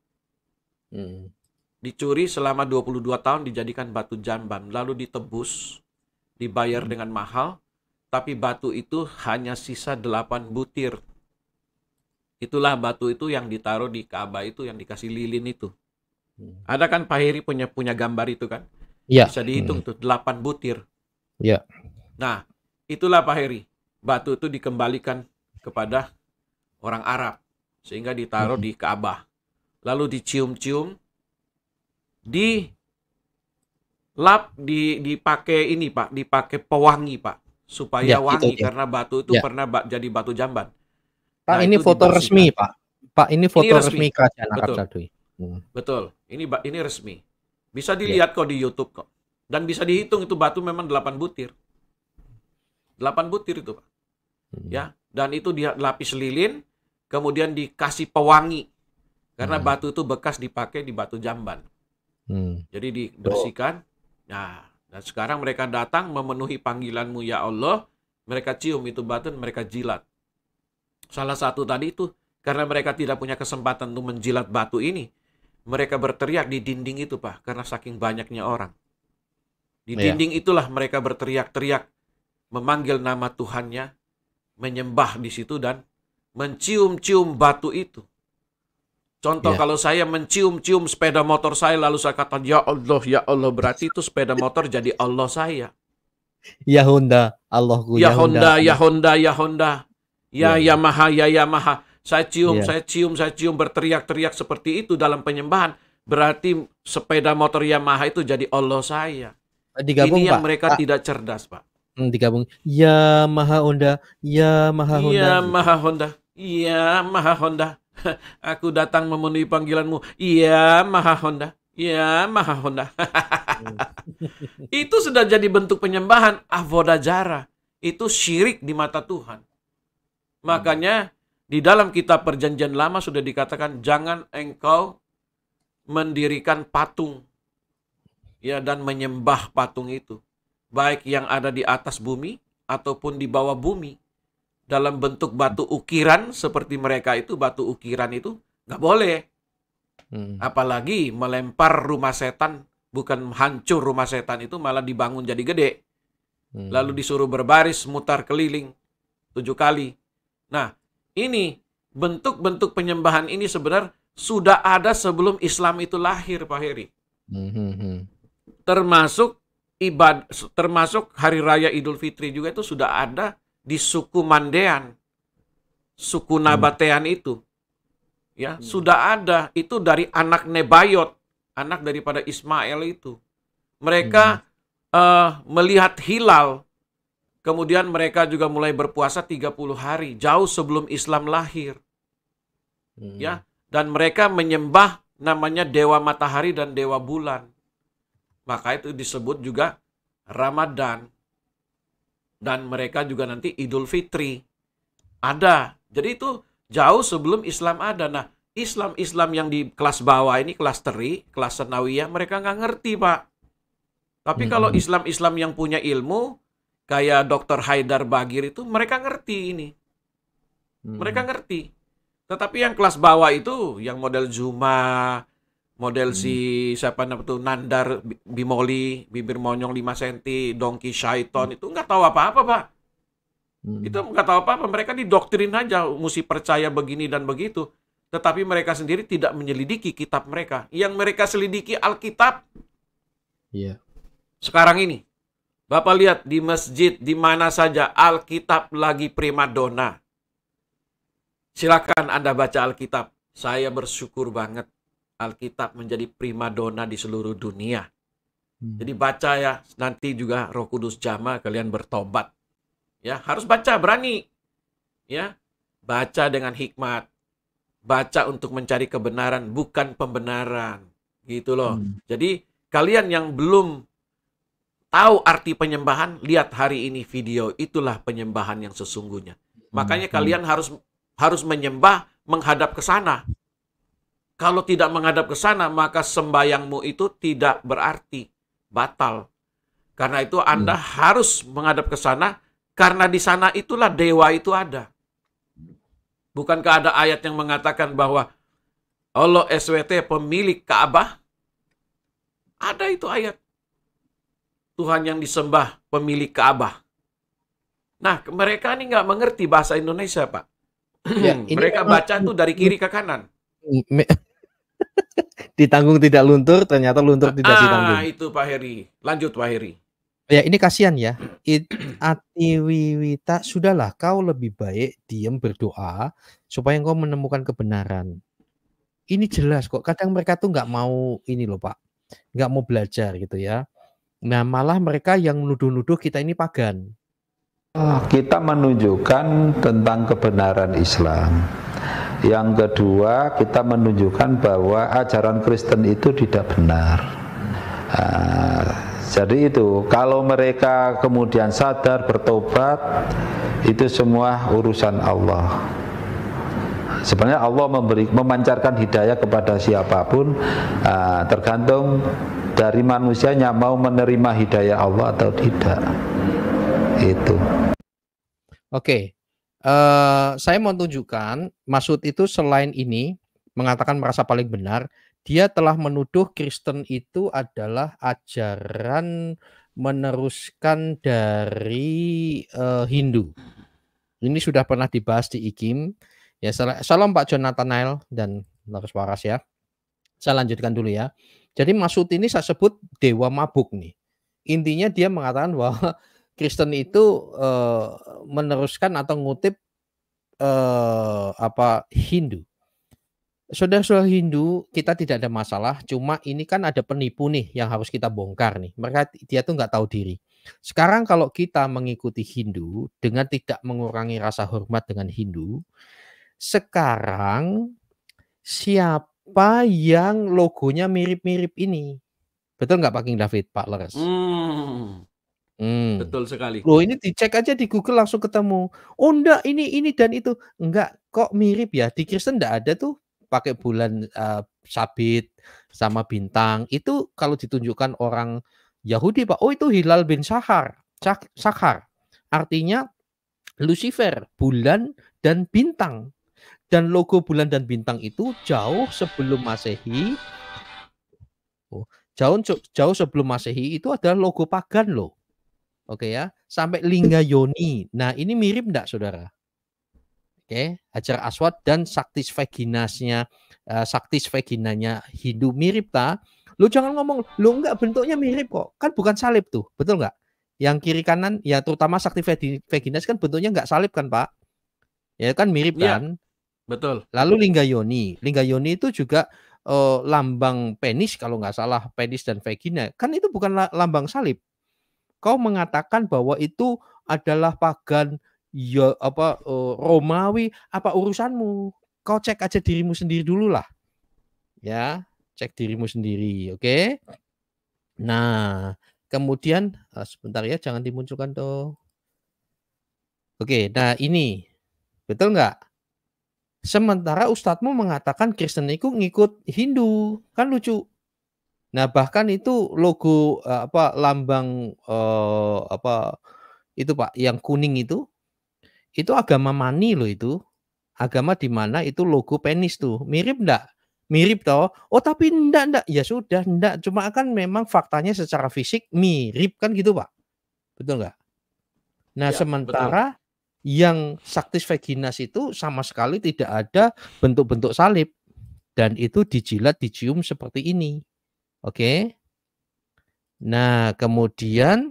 Hmm. Dicuri selama 22 tahun, dijadikan batu jamban, lalu ditebus, dibayar hmm. dengan mahal, tapi batu itu hanya sisa 8 butir. Itulah batu itu yang ditaruh di Ka'bah itu, yang dikasih lilin itu. Hmm. Ada kan Pak Heri punya, punya gambar itu kan? Ya. Bisa dihitung hmm. tuh, 8 butir. Ya. Nah, itulah Pak Heri batu itu dikembalikan kepada orang Arab sehingga ditaruh di Ka'bah. Lalu dicium-cium, di lap di dipakai ini Pak, dipakai pewangi Pak supaya ya, wangi itu, karena batu itu ya. pernah ba jadi batu jamban. Pak nah, ini foto resmi Pak. Pak ini foto ini resmi, resmi kerajaan Arab Betul. Saudi. Hmm. Betul. Ini ini resmi. Bisa ya. dilihat ya. kok di YouTube kok. Dan bisa dihitung itu batu memang delapan butir. delapan butir itu Pak. Hmm. ya dan itu dilapis lilin kemudian dikasih pewangi karena hmm. batu itu bekas dipakai di batu jamban hmm. jadi dibersihkan oh. nah dan sekarang mereka datang memenuhi panggilanmu ya Allah mereka cium itu batu mereka jilat salah satu tadi itu karena mereka tidak punya kesempatan untuk menjilat batu ini mereka berteriak di dinding itu pak karena saking banyaknya orang di iya. dinding itulah mereka berteriak-teriak memanggil nama Tuhannya menyembah di situ dan mencium-cium batu itu. Contoh yeah. kalau saya mencium-cium sepeda motor saya lalu saya kata ya Allah ya Allah berarti itu sepeda motor jadi Allah saya. Ya Honda, Allahku ya, ya Honda, ya Honda, ya Honda. Ya, ya, ya Yamaha, ya Yamaha. Saya cium, yeah. saya cium, saya cium berteriak-teriak seperti itu dalam penyembahan. Berarti sepeda motor Yamaha itu jadi Allah saya. Digabung, Ini yang Pak. mereka ah. tidak cerdas, Pak. Hmm, digabung. Ya Maha Honda, Ya Maha iya, Honda. Ya Maha Honda, Ya Maha Honda. Aku datang memenuhi panggilanmu. Ya Maha Honda, Ya Maha Honda. itu sudah jadi bentuk penyembahan avodajara. Itu syirik di mata Tuhan. Makanya di dalam kitab perjanjian lama sudah dikatakan jangan engkau mendirikan patung ya dan menyembah patung itu baik yang ada di atas bumi ataupun di bawah bumi dalam bentuk batu ukiran seperti mereka itu batu ukiran itu nggak boleh hmm. apalagi melempar rumah setan bukan hancur rumah setan itu malah dibangun jadi gede hmm. lalu disuruh berbaris mutar keliling tujuh kali nah ini bentuk-bentuk penyembahan ini sebenarnya sudah ada sebelum Islam itu lahir Pak Heri hmm. hmm, hmm. termasuk ibad termasuk hari raya Idul Fitri juga itu sudah ada di suku Mandean, suku hmm. Nabatean hmm. itu. Ya, hmm. sudah ada itu dari anak Nebayot, anak daripada Ismail itu. Mereka hmm. uh, melihat hilal Kemudian mereka juga mulai berpuasa 30 hari jauh sebelum Islam lahir. Hmm. Ya, dan mereka menyembah namanya dewa matahari dan dewa bulan maka itu disebut juga Ramadan. Dan mereka juga nanti Idul Fitri. Ada. Jadi itu jauh sebelum Islam ada. Nah, Islam-Islam yang di kelas bawah ini, kelas teri, kelas senawiyah, mereka nggak ngerti, Pak. Tapi kalau hmm. Islam-Islam yang punya ilmu, kayak Dr. Haidar Bagir itu, mereka ngerti ini. Mereka hmm. ngerti. Tetapi yang kelas bawah itu, yang model Zuma, model hmm. si siapa namanya tuh Nandar Bimoli bibir monyong 5 cm Donkey Shaiton hmm. itu nggak tahu apa-apa pak hmm. itu nggak tahu apa-apa mereka didoktrin aja mesti percaya begini dan begitu tetapi mereka sendiri tidak menyelidiki kitab mereka yang mereka selidiki Alkitab iya yeah. sekarang ini Bapak lihat di masjid di mana saja Alkitab lagi primadona silakan Anda baca Alkitab saya bersyukur banget Alkitab menjadi primadona di seluruh dunia. Hmm. Jadi baca ya, nanti juga Roh Kudus jama kalian bertobat. Ya, harus baca berani. Ya, baca dengan hikmat. Baca untuk mencari kebenaran, bukan pembenaran. Gitu loh. Hmm. Jadi kalian yang belum tahu arti penyembahan, lihat hari ini video itulah penyembahan yang sesungguhnya. Makanya hmm. kalian harus harus menyembah menghadap ke sana, kalau tidak menghadap ke sana, maka sembayangmu itu tidak berarti batal. Karena itu Anda hmm. harus menghadap ke sana karena di sana itulah dewa itu ada. Bukankah ada ayat yang mengatakan bahwa Allah SWT pemilik Ka'bah? Ada itu ayat. Tuhan yang disembah pemilik Ka'bah. Nah, mereka ini nggak mengerti bahasa Indonesia, Pak. Ya, mereka baca tuh dari kiri ke kanan. ditanggung tidak luntur, ternyata luntur ah, tidak ditanggung. Ah, itu Pak Heri. Lanjut Pak Heri. Ya, ini kasihan ya. It, ati sudahlah kau lebih baik diam berdoa supaya kau menemukan kebenaran. Ini jelas kok. Kadang mereka tuh nggak mau ini loh Pak. Nggak mau belajar gitu ya. Nah, malah mereka yang nuduh-nuduh kita ini pagan. Ah, kita menunjukkan tentang kebenaran Islam yang kedua, kita menunjukkan bahwa ajaran Kristen itu tidak benar. Uh, jadi itu, kalau mereka kemudian sadar bertobat, itu semua urusan Allah. Sebenarnya Allah memberi memancarkan hidayah kepada siapapun, uh, tergantung dari manusianya mau menerima hidayah Allah atau tidak. Itu. Oke, Eh, saya mau tunjukkan maksud itu selain ini mengatakan merasa paling benar, dia telah menuduh Kristen itu adalah ajaran meneruskan dari uh, Hindu. Ini sudah pernah dibahas di IKIM. Ya, salam, salam Pak Jonathan Nail dan Laras Waras ya. Saya lanjutkan dulu ya. Jadi maksud ini saya sebut dewa mabuk nih. Intinya dia mengatakan bahwa Kristen itu uh, meneruskan atau ngutip uh, apa Hindu. Saudara-saudara Hindu, kita tidak ada masalah. Cuma ini kan ada penipu nih yang harus kita bongkar nih. Mereka dia tuh nggak tahu diri. Sekarang kalau kita mengikuti Hindu dengan tidak mengurangi rasa hormat dengan Hindu, sekarang siapa yang logonya mirip-mirip ini? Betul nggak Pak King David, Pak Leres? Hmm. Hmm. Betul sekali. Loh ini dicek aja di Google langsung ketemu. Oh enggak ini ini dan itu. Enggak kok mirip ya. Di Kristen enggak ada tuh pakai bulan uh, sabit sama bintang. Itu kalau ditunjukkan orang Yahudi Pak, oh itu Hilal bin Sahar. sahar Artinya Lucifer, bulan dan bintang. Dan logo bulan dan bintang itu jauh sebelum Masehi. Oh, jauh jauh sebelum Masehi itu adalah logo pagan loh. Oke ya, sampai lingga yoni. Nah, ini mirip enggak Saudara? Oke, ajar Hajar Aswad dan saktis vaginasnya uh, eh, saktis vaginanya Hindu mirip ta? Lu jangan ngomong, lu enggak bentuknya mirip kok. Kan bukan salib tuh, betul enggak? Yang kiri kanan ya terutama sakti vaginas kan bentuknya enggak salib kan, Pak? Ya kan mirip ya, kan? Betul. Lalu lingga yoni. Lingga yoni itu juga uh, lambang penis kalau nggak salah penis dan vagina kan itu bukan lambang salib kau mengatakan bahwa itu adalah pagan ya apa eh, Romawi apa urusanmu kau cek aja dirimu sendiri dulu lah ya cek dirimu sendiri oke okay? nah kemudian eh, sebentar ya jangan dimunculkan tuh oke okay, nah ini betul nggak sementara ustadzmu mengatakan Kristen itu ngikut Hindu kan lucu Nah, bahkan itu logo eh, apa lambang eh, apa itu Pak yang kuning itu itu agama mani loh itu. Agama di mana itu logo penis tuh. Mirip enggak? Mirip toh. Oh, tapi ndak ndak Ya sudah ndak Cuma kan memang faktanya secara fisik mirip kan gitu, Pak. Betul enggak? Nah, ya, sementara betul. yang saktis vaginas itu sama sekali tidak ada bentuk-bentuk salib dan itu dijilat dicium seperti ini Oke. Okay. Nah, kemudian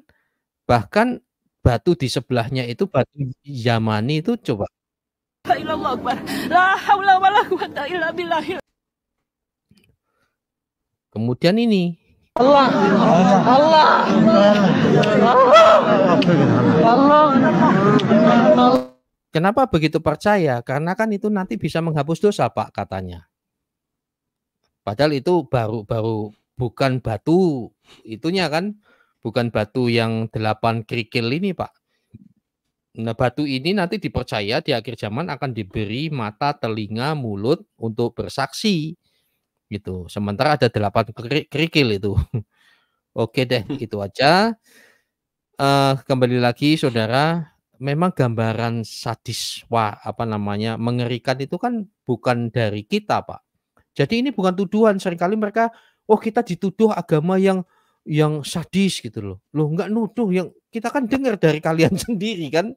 bahkan batu di sebelahnya itu batu Yamani itu coba. Kemudian ini Allah Allah Allah Kenapa begitu percaya? Karena kan itu nanti bisa menghapus dosa, Pak, katanya. Padahal itu baru baru bukan batu itunya kan, bukan batu yang delapan kerikil ini Pak. Nah, batu ini nanti dipercaya di akhir zaman akan diberi mata, telinga, mulut untuk bersaksi. Gitu. Sementara ada delapan kerikil itu. Oke deh, itu aja. Uh, kembali lagi saudara, memang gambaran sadis wah apa namanya mengerikan itu kan bukan dari kita, Pak. Jadi ini bukan tuduhan, seringkali mereka oh kita dituduh agama yang yang sadis gitu loh. Loh enggak nuduh yang kita kan dengar dari kalian sendiri kan.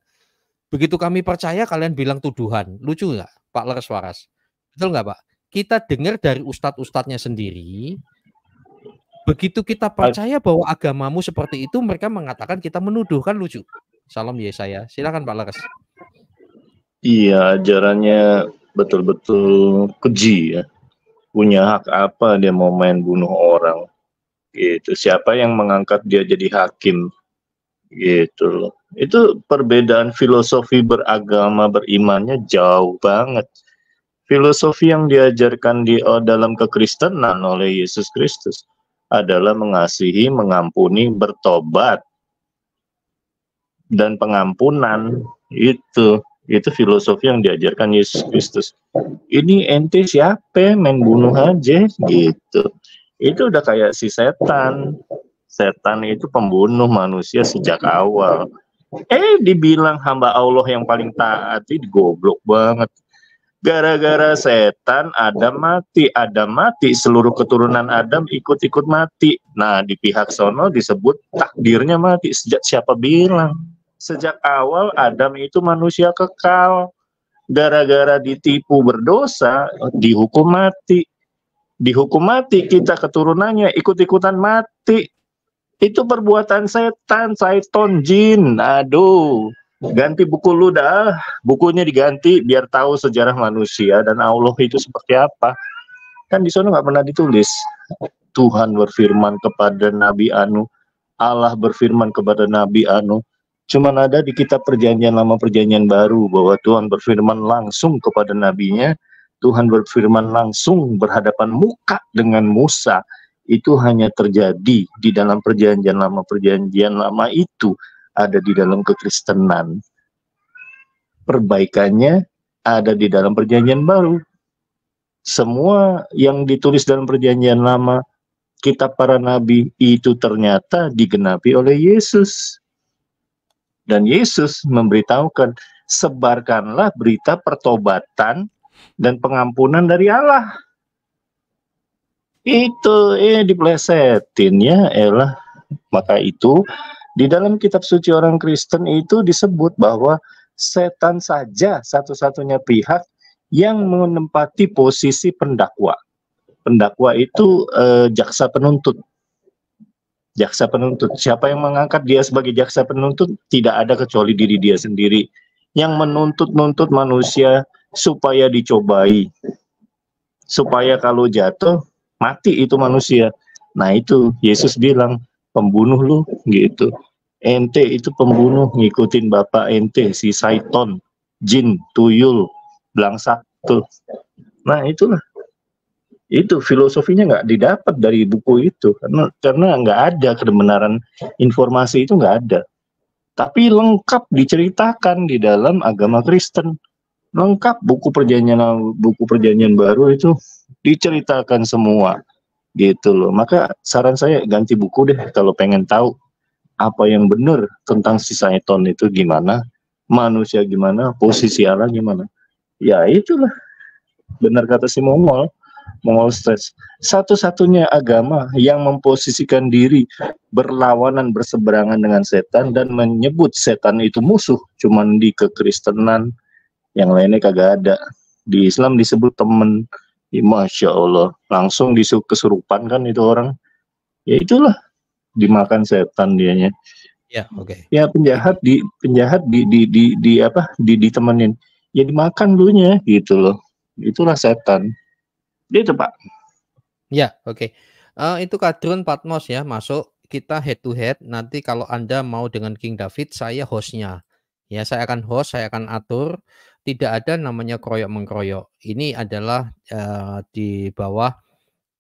Begitu kami percaya kalian bilang tuduhan. Lucu enggak Pak Leres Waras? Betul enggak Pak? Kita dengar dari ustad-ustadnya sendiri. Begitu kita percaya bahwa agamamu seperti itu, mereka mengatakan kita menuduh kan lucu. Salam Yesaya. Ya, Silakan Pak Leres. Iya, ajarannya betul-betul keji ya punya hak apa dia mau main bunuh orang gitu siapa yang mengangkat dia jadi hakim gitu loh itu perbedaan filosofi beragama berimannya jauh banget filosofi yang diajarkan di oh, dalam kekristenan oleh Yesus Kristus adalah mengasihi mengampuni bertobat dan pengampunan itu itu filosofi yang diajarkan Yesus Kristus. Ini ente siapa main bunuh aja gitu. Itu udah kayak si setan. Setan itu pembunuh manusia sejak awal. Eh dibilang hamba Allah yang paling taat itu goblok banget. Gara-gara setan Adam mati, Adam mati, seluruh keturunan Adam ikut-ikut mati. Nah di pihak sono disebut takdirnya mati sejak siapa bilang Sejak awal Adam itu manusia kekal. Gara-gara ditipu berdosa, dihukum mati. Dihukum mati kita keturunannya ikut-ikutan mati. Itu perbuatan setan, saiton, jin. Aduh, ganti buku lu dah. Bukunya diganti biar tahu sejarah manusia dan Allah itu seperti apa. Kan di sana nggak pernah ditulis. Tuhan berfirman kepada Nabi Anu, Allah berfirman kepada Nabi Anu, Cuma ada di kitab perjanjian lama perjanjian baru bahwa Tuhan berfirman langsung kepada nabinya, Tuhan berfirman langsung berhadapan muka dengan Musa. Itu hanya terjadi di dalam perjanjian lama perjanjian lama itu ada di dalam kekristenan. Perbaikannya ada di dalam perjanjian baru. Semua yang ditulis dalam perjanjian lama kitab para nabi itu ternyata digenapi oleh Yesus. Dan Yesus memberitahukan, sebarkanlah berita pertobatan dan pengampunan dari Allah. Itu eh diplesetin ya, elah. Maka itu di dalam kitab suci orang Kristen itu disebut bahwa setan saja satu-satunya pihak yang menempati posisi pendakwa. Pendakwa itu eh, jaksa penuntut jaksa penuntut. Siapa yang mengangkat dia sebagai jaksa penuntut? Tidak ada kecuali diri dia sendiri yang menuntut-nuntut manusia supaya dicobai. Supaya kalau jatuh mati itu manusia. Nah, itu Yesus bilang, "Pembunuh lu." gitu. Ente itu pembunuh, ngikutin bapak ente si Saiton, jin, tuyul, blangsak tuh. Nah, itulah itu filosofinya nggak didapat dari buku itu karena karena nggak ada kebenaran informasi itu nggak ada tapi lengkap diceritakan di dalam agama Kristen lengkap buku perjanjian buku perjanjian baru itu diceritakan semua gitu loh maka saran saya ganti buku deh kalau pengen tahu apa yang benar tentang si Saiton itu gimana manusia gimana posisi Allah gimana ya itulah benar kata si Momol stress. Satu-satunya agama yang memposisikan diri berlawanan berseberangan dengan setan dan menyebut setan itu musuh cuman di kekristenan yang lainnya kagak ada. Di Islam disebut teman. Ya, Masya Allah, langsung disuruh kesurupan kan itu orang. Ya itulah dimakan setan dianya. Ya, oke. Okay. Ya penjahat di penjahat di di di, di apa? Di ditemenin. Ya dimakan dulunya gitu loh. Itulah setan. Gitu Pak. Ya, oke. Okay. Uh, eh, itu kadrun Patmos ya masuk kita head to head. Nanti kalau Anda mau dengan King David, saya hostnya. Ya, saya akan host, saya akan atur. Tidak ada namanya kroyok mengkroyok. Ini adalah uh, di bawah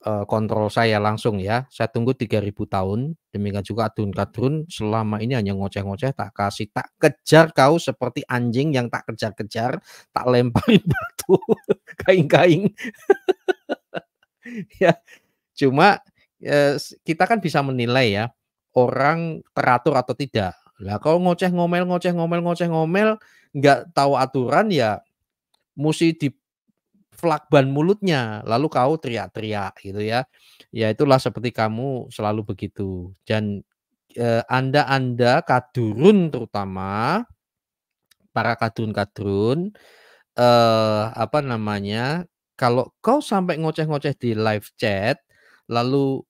eh, kontrol saya langsung ya. Saya tunggu 3000 tahun. Demikian juga adun kadrun selama ini hanya ngoceh-ngoceh tak kasih tak kejar kau seperti anjing yang tak kejar-kejar, tak lempar batu kain kain ya cuma eh, kita kan bisa menilai ya orang teratur atau tidak lah kalau ngoceh ngomel ngoceh ngomel ngoceh ngomel nggak tahu aturan ya mesti di ban mulutnya lalu kau teriak-teriak gitu ya ya itulah seperti kamu selalu begitu dan eh, anda anda kadurun terutama para kadrun-kadrun eh apa namanya kalau kau sampai ngoceh-ngoceh di live chat lalu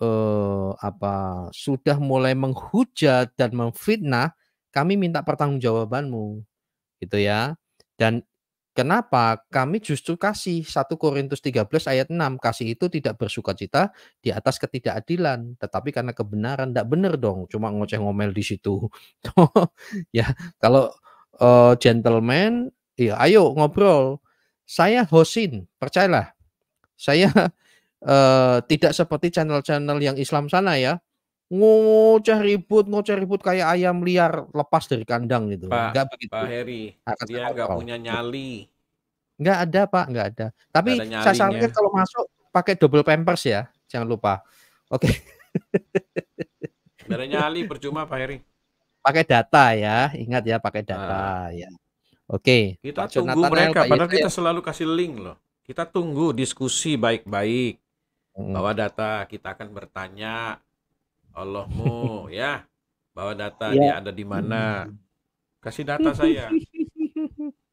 eh, apa sudah mulai menghujat dan memfitnah, kami minta pertanggungjawabanmu. Gitu ya. Dan kenapa kami justru kasih 1 Korintus 13 ayat 6, kasih itu tidak bersukacita di atas ketidakadilan, tetapi karena kebenaran tidak benar dong, cuma ngoceh ngomel di situ. ya, kalau uh, gentleman, ya ayo ngobrol saya hosin, percayalah. Saya uh, tidak seperti channel-channel yang Islam sana ya. Ngocah ribut, ngocah ribut kayak ayam liar lepas dari kandang gitu. Pak, Enggak begitu. Pak Heri, Akan dia nggak punya nyali. Enggak ada Pak, enggak ada. Tapi ada saya sarankan kalau masuk pakai double pampers ya, jangan lupa. Oke. Okay. ada nyali, percuma Pak Heri. Pakai data ya, ingat ya pakai data nah. ya. Oke. Okay. Kita Pak tunggu Jonathan mereka. Pak Padahal gitu kita ya. selalu kasih link loh. Kita tunggu diskusi baik-baik. Hmm. Bawa data, kita akan bertanya. Allahmu, ya. Bawa data ya. dia ada di mana. Kasih data saya.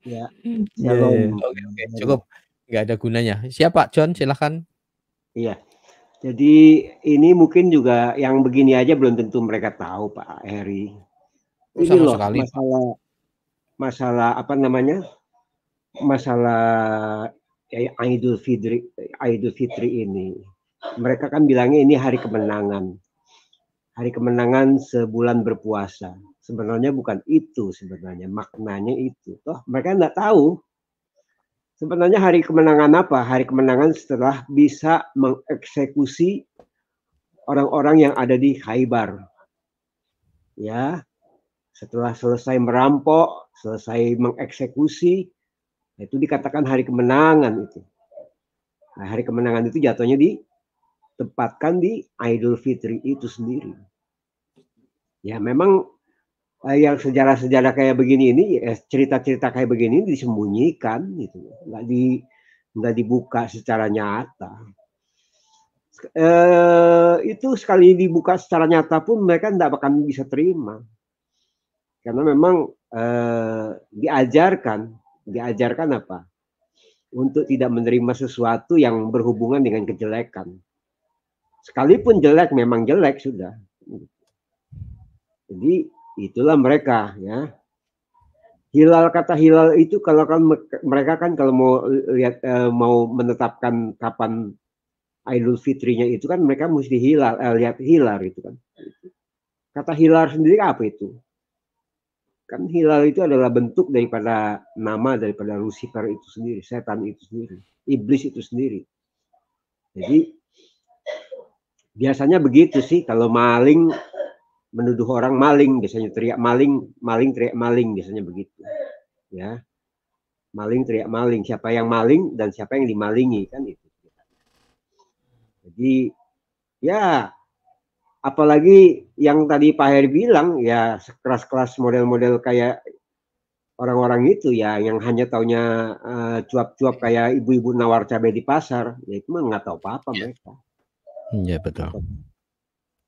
ya. Yeah. Iya, iya. Oke, okay, okay. cukup. Gak ada gunanya. Siapa, John? Silahkan. Iya. Jadi ini mungkin juga yang begini aja belum tentu mereka tahu Pak Heri. Ini Sama loh sekali. masalah masalah apa namanya masalah ya, Idul Fitri Idul Fitri ini mereka kan bilangnya ini hari kemenangan hari kemenangan sebulan berpuasa sebenarnya bukan itu sebenarnya maknanya itu toh mereka nggak tahu sebenarnya hari kemenangan apa hari kemenangan setelah bisa mengeksekusi orang-orang yang ada di Khaybar ya setelah selesai merampok, selesai mengeksekusi, itu dikatakan hari kemenangan itu. Nah, hari kemenangan itu jatuhnya di ditempatkan di Idul Fitri itu sendiri. Ya memang eh, yang sejarah-sejarah kayak begini ini, ya, cerita-cerita kayak begini ini disembunyikan gitu, nggak di nggak dibuka secara nyata. Eh, itu sekali dibuka secara nyata pun mereka tidak akan bisa terima karena memang eh, diajarkan diajarkan apa untuk tidak menerima sesuatu yang berhubungan dengan kejelekan sekalipun jelek memang jelek sudah jadi itulah mereka ya hilal kata hilal itu kalau kan mereka kan kalau mau lihat eh, mau menetapkan kapan Idul Fitrinya itu kan mereka mesti hilal eh, lihat hilal itu kan kata hilal sendiri apa itu Kan hilal itu adalah bentuk daripada nama daripada Lucifer itu sendiri, setan itu sendiri, iblis itu sendiri. Jadi biasanya begitu sih kalau maling menuduh orang maling biasanya teriak maling maling teriak maling biasanya begitu ya maling teriak maling siapa yang maling dan siapa yang dimalingi kan itu jadi ya apalagi yang tadi Pak Heri bilang ya sekeras keras model-model kayak orang-orang itu ya yang hanya taunya cuap eh, cuap-cuap kayak ibu-ibu nawar cabai di pasar ya itu mah nggak tahu apa-apa iya. mereka ya betul oke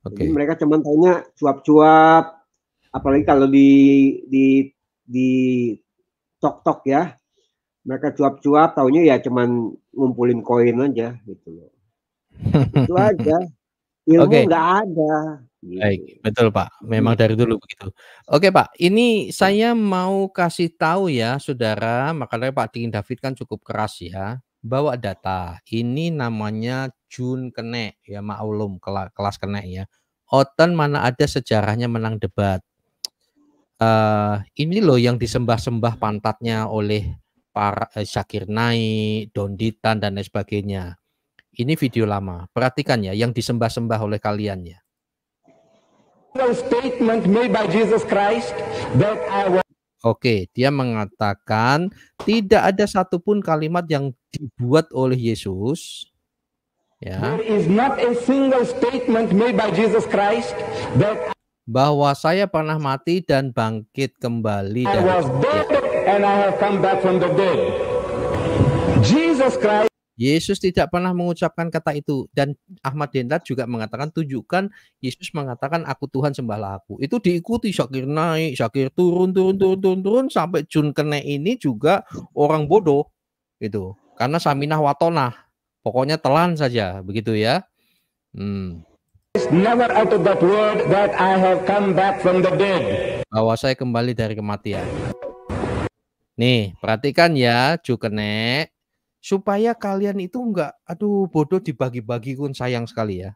okay. mereka cuma taunya cuap-cuap apalagi kalau di di di tok-tok ya mereka cuap-cuap taunya ya cuman ngumpulin koin aja gitu loh itu aja ilmu okay. nggak ada gitu. baik betul pak memang hmm. dari dulu begitu oke pak ini iya. saya mau kasih tahu ya saudara makanya pak Tingin David kan cukup keras ya bawa data ini namanya Jun Kene ya Maulum kelas Kene ya Oten mana ada sejarahnya menang debat uh, ini loh yang disembah-sembah pantatnya oleh para eh, Syakir Naik, Donditan dan lain sebagainya. Ini video lama. Perhatikan ya yang disembah-sembah oleh kalian ya. statement made by Jesus Christ that I was Oke, dia mengatakan tidak ada satupun kalimat yang dibuat oleh Yesus. Ya. There is not a single statement made by Jesus Christ that bahwa saya pernah mati dan bangkit kembali dari I was dead ya. and I have come back from the dead. Jesus Christ Yesus tidak pernah mengucapkan kata itu dan Ahmad Dendat juga mengatakan tunjukkan Yesus mengatakan aku Tuhan sembahlah aku. Itu diikuti Syakir naik, Syakir turun turun turun turun turun sampai Jun Kene ini juga orang bodoh gitu. Karena Saminah Watonah. Pokoknya telan saja begitu ya. Hmm. Never of that word that I have come back from the dead. Bahwa saya kembali dari kematian. Nih, perhatikan ya, kene supaya kalian itu enggak aduh bodoh dibagi-bagi pun sayang sekali ya.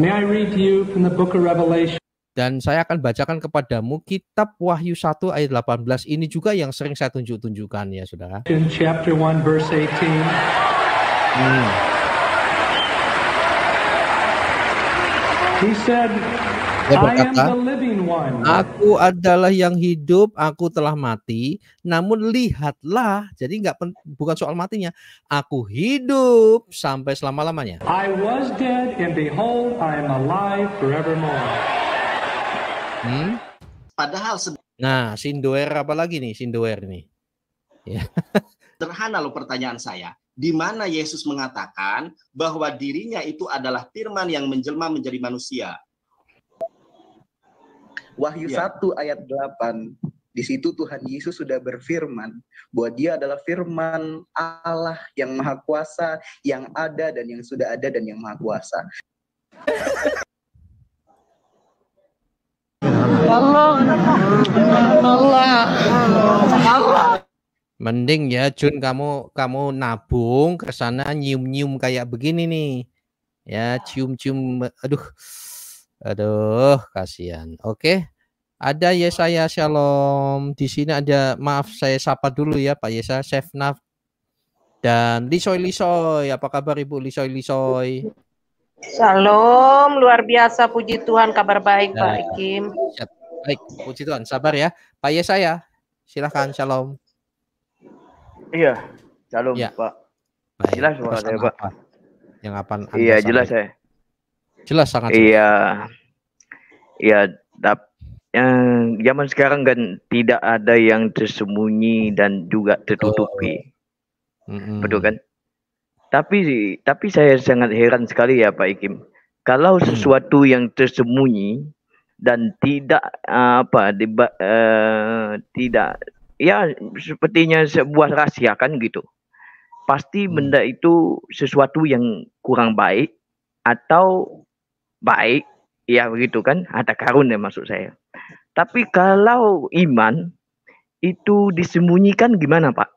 May I read you from the book of Revelation? Dan saya akan bacakan kepadamu kitab Wahyu 1 ayat 18 ini juga yang sering saya tunjuk-tunjukkan ya saudara. In chapter 1 verse 18. Hmm. He said, dia berkata, Aku adalah yang hidup, aku telah mati. Namun lihatlah, jadi nggak bukan soal matinya. Aku hidup sampai selama lamanya. I was Hmm? Padahal Nah, Sindoer apa lagi nih Sindoer nih? Ya. Sederhana loh pertanyaan saya di mana Yesus mengatakan bahwa dirinya itu adalah firman yang menjelma menjadi manusia. Wahyu ya. 1 ayat 8. Di situ Tuhan Yesus sudah berfirman bahwa dia adalah firman Allah yang maha kuasa, yang ada dan yang sudah ada dan yang maha kuasa. Allah, Allah, Allah. Mending ya Jun kamu kamu nabung ke sana nyium-nyium kayak begini nih. Ya, cium-cium aduh Aduh, kasihan. Oke. Ada Yesaya Shalom. Di sini ada maaf saya sapa dulu ya Pak Yesa Chef Nav dan Lisoy Lisoy. Apa kabar Ibu Lisoy Lisoy? Shalom, luar biasa puji Tuhan kabar baik nah, Pak ya. Kim. Baik, puji Tuhan. Sabar ya. Pak Yesaya, silahkan Shalom. Iya, Shalom ya. Pak. Baik. Jelas suara saya Pak. Yang apa? Iya, jelas saya. Jelas sangat. Iya. Iya, tapi yang zaman sekarang kan tidak ada yang tersembunyi dan juga tertutupi. Oh. Mm-hmm. Betul kan? Tapi tapi saya sangat heran sekali ya Pak Ikim. Kalau mm. sesuatu yang tersembunyi dan tidak eh, apa di, uh, eh, tidak ya sepertinya sebuah rahasia kan gitu. Pasti mm. benda itu sesuatu yang kurang baik atau baik, ya begitu kan, ada karun ya maksud saya. Tapi kalau iman itu disembunyikan gimana Pak?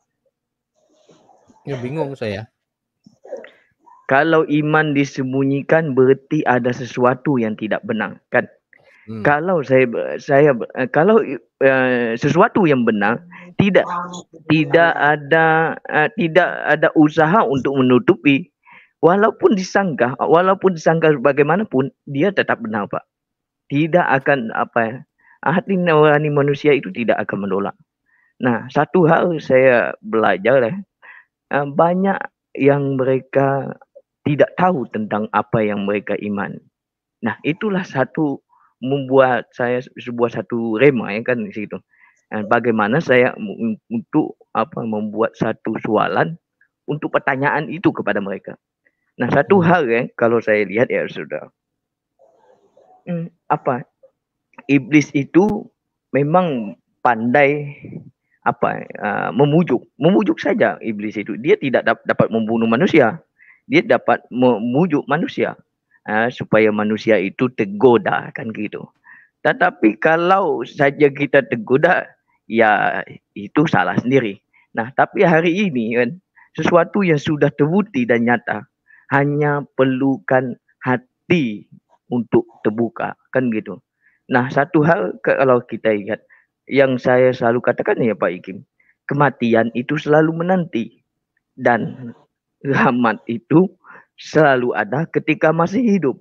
Ya bingung saya. Kalau iman disembunyikan berarti ada sesuatu yang tidak benar kan? Hmm. Kalau saya saya kalau uh, sesuatu yang benar tidak tidak ada uh, tidak ada usaha untuk menutupi walaupun disangka, walaupun disanggah bagaimanapun, dia tetap benar, Pak. Tidak akan apa ya, hati nurani manusia itu tidak akan menolak. Nah, satu hal saya belajar ya, banyak yang mereka tidak tahu tentang apa yang mereka iman. Nah, itulah satu membuat saya sebuah satu rema ya kan di situ. Eh, bagaimana saya untuk apa membuat satu soalan untuk pertanyaan itu kepada mereka. Nah satu hmm. hal yang eh, kalau saya lihat ya sudah. Hmm, apa? Iblis itu memang pandai apa uh, memujuk memujuk saja iblis itu dia tidak dap- dapat membunuh manusia dia dapat memujuk manusia uh, supaya manusia itu tergoda kan gitu tetapi kalau saja kita tergoda ya itu salah sendiri nah tapi hari ini kan sesuatu yang sudah terbukti dan nyata hanya perlukan hati untuk terbuka kan gitu. Nah satu hal kalau kita ingat yang saya selalu katakan ya Pak Ikim, kematian itu selalu menanti dan rahmat itu selalu ada ketika masih hidup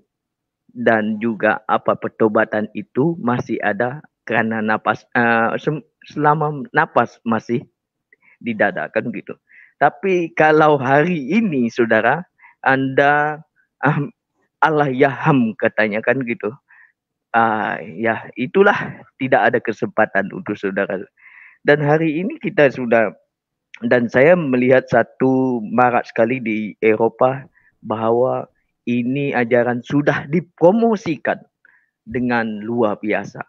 dan juga apa pertobatan itu masih ada karena napas uh, selama napas masih di dada kan gitu. Tapi kalau hari ini saudara anda ah, Allah yaham katanya kan gitu. Ah, ya itulah tidak ada kesempatan untuk saudara. Dan hari ini kita sudah dan saya melihat satu marak sekali di Eropa bahwa ini ajaran sudah dipromosikan dengan luar biasa